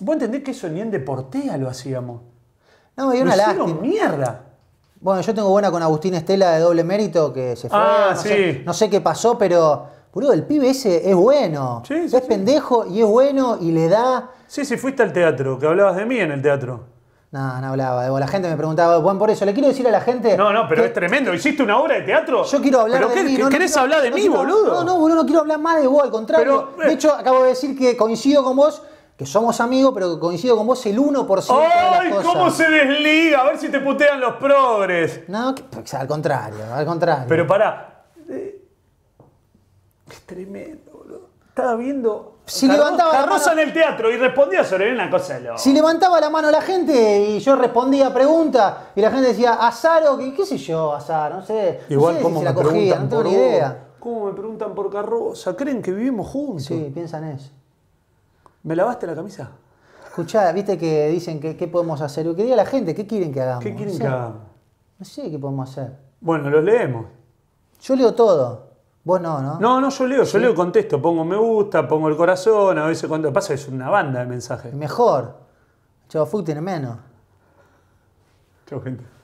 Vos entendés que eso ni en Deportea lo hacíamos. No, me dio una lástima. mierda. Bueno, yo tengo buena con Agustín Estela de doble mérito que se fue. Ah, sí. no sé qué pasó, pero. Boludo, el pibe ese es bueno. Sí, sí, es pendejo y es bueno y le da. Sí, sí, fuiste al teatro, que hablabas de mí en el teatro. No, no hablaba. La gente me preguntaba, Bueno, por eso. Le quiero decir a la gente. No, no, pero es tremendo. ¿Hiciste una obra de teatro? Yo quiero hablar de mí. No, ¿Querés hablar de mí, boludo? No, no, boludo, no quiero hablar más de vos, al contrario. de eh. hecho, acabo de decir que coincido con vos que somos amigos, pero coincido con vos el 1% ¡Ay, de las cosas. cómo se desliga! A ver si te putean los progres. No, pues, al contrario, al contrario. Pero pará. Eh, es tremendo, boludo. Estaba viendo si levantaba en el teatro y respondía sobre una cosa Si levantaba la mano la gente y yo respondía preguntas y la gente decía, Azaro, ¿qué, qué sé yo, Asaro, No sé. Igual como me la cogía, idea. ¿Cómo me preguntan por Carroza? ¿Creen que vivimos juntos? Sí, piensan eso. ¿Me lavaste la camisa? Escuchá, viste que dicen que qué podemos hacer. Que diga la gente, ¿qué quieren que hagamos? ¿Qué quieren que hagamos? No sé qué podemos hacer. Bueno, los leemos. Yo leo todo. Vos no, ¿no? No, no, yo leo, yo leo contesto, pongo me gusta, pongo el corazón, a veces cuando pasa es una banda de mensajes. Mejor. Chavo Fu tiene menos. Chau, gente.